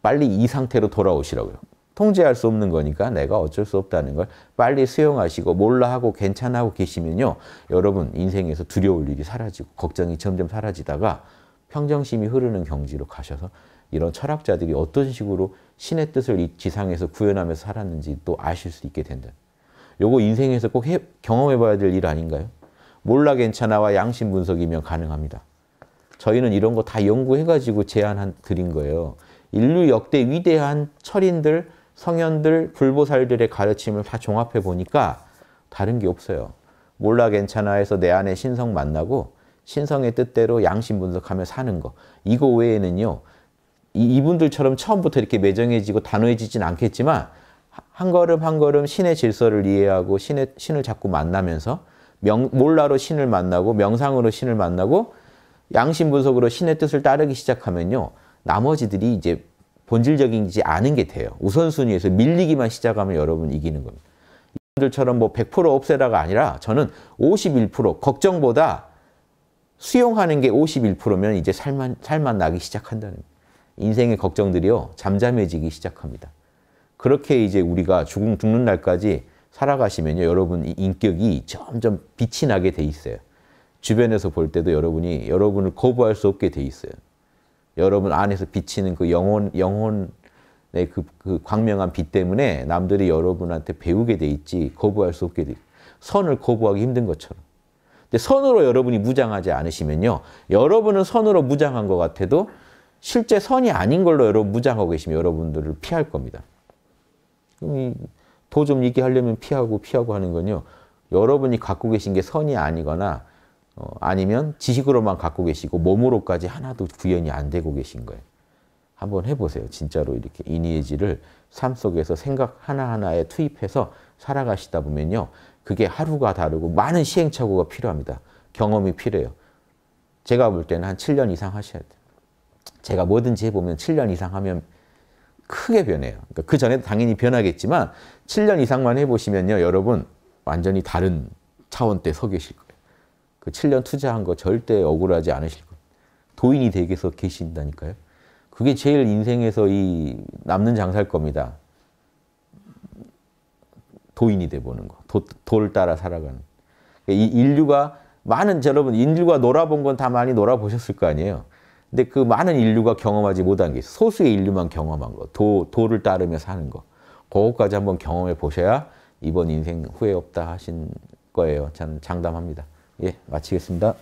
빨리 이 상태로 돌아오시라고요. 통제할 수 없는 거니까 내가 어쩔 수 없다는 걸 빨리 수용하시고 몰라 하고 괜찮아 하고 계시면요. 여러분 인생에서 두려울 일이 사라지고 걱정이 점점 사라지다가 평정심이 흐르는 경지로 가셔서 이런 철학자들이 어떤 식으로 신의 뜻을 이 지상에서 구현하면서 살았는지 또 아실 수 있게 된다. 요거 인생에서 꼭 해, 경험해봐야 될 일 아닌가요? 몰라 괜찮아와 양심 분석이면 가능합니다. 저희는 이런 거 다 연구해가지고 제안 드린 거예요. 인류 역대 위대한 철인들, 성현들, 불보살들의 가르침을 다 종합해 보니까 다른 게 없어요. 몰라 괜찮아에서 내 안에 신성 만나고 신성의 뜻대로 양심 분석하며 사는 거. 이거 외에는요. 이, 분들처럼 처음부터 이렇게 매정해지고 단호해지진 않겠지만 한 걸음 한 걸음 신의 질서를 이해하고 신의, 신을 자꾸 만나면서 명, 몰라로 신을 만나고 명상으로 신을 만나고 양심 분석으로 신의 뜻을 따르기 시작하면요. 나머지들이 이제 본질적인지 않은 게 돼요. 우선순위에서 밀리기만 시작하면 여러분 이기는 겁니다. 이분들처럼 뭐 100% 없애라가 아니라 저는 51% 걱정보다 수용하는 게 51%면 이제 살만, 살만 나기 시작한다는 거예요. 인생의 걱정들이요. 잠잠해지기 시작합니다. 그렇게 이제 우리가 죽 죽는 날까지 살아가시면요. 여러분 인격이 점점 빛이 나게 돼 있어요. 주변에서 볼 때도 여러분이 여러분을 거부할 수 없게 돼 있어요. 여러분 안에서 비치는 그 영혼, 영혼의 그, 그 광명한 빛 때문에 남들이 여러분한테 배우게 돼 있지 거부할 수 없게 돼 있어요. 선을 거부하기 힘든 것처럼. 근데 선으로 여러분이 무장하지 않으시면요. 여러분은 선으로 무장한 것 같아도 실제 선이 아닌 걸로 여러분 무장하고 계시면 여러분들을 피할 겁니다. 그럼 도좀 얘기하려면 피하고 피하고 하는 건요. 여러분이 갖고 계신 게 선이 아니거나 어, 아니면 지식으로만 갖고 계시고 몸으로까지 하나도 구현이 안 되고 계신 거예요. 한번 해보세요. 진짜로 이렇게 이니에지를 삶 속에서 생각 하나하나에 투입해서 살아가시다 보면요. 그게 하루가 다르고 많은 시행착오가 필요합니다. 경험이 필요해요. 제가 볼 때는 한 7년 이상 하셔야 돼요. 제가 뭐든지 해보면 7년 이상 하면 크게 변해요. 그러니까 그 전에도 당연히 변하겠지만 7년 이상만 해보시면요. 여러분 완전히 다른 차원 때서 계실 거예요. 그 7년 투자한 거 절대 억울하지 않으실 거예요. 도인이 되게서 계신다니까요. 그게 제일 인생에서 이 남는 장사일 겁니다. 도인이 돼보는 거. 도, 돌 따라 살아가는. 이 인류가 많은 여러분 인류가 놀아본 건 다 많이 놀아보셨을 거 아니에요. 근데 그 많은 인류가 경험하지 못한 게 소수의 인류만 경험한 거. 도, 도를 따르며 사는 거. 그거까지 한번 경험해 보셔야 이번 인생 후회 없다 하신 거예요. 저는 장담합니다. 예, 마치겠습니다.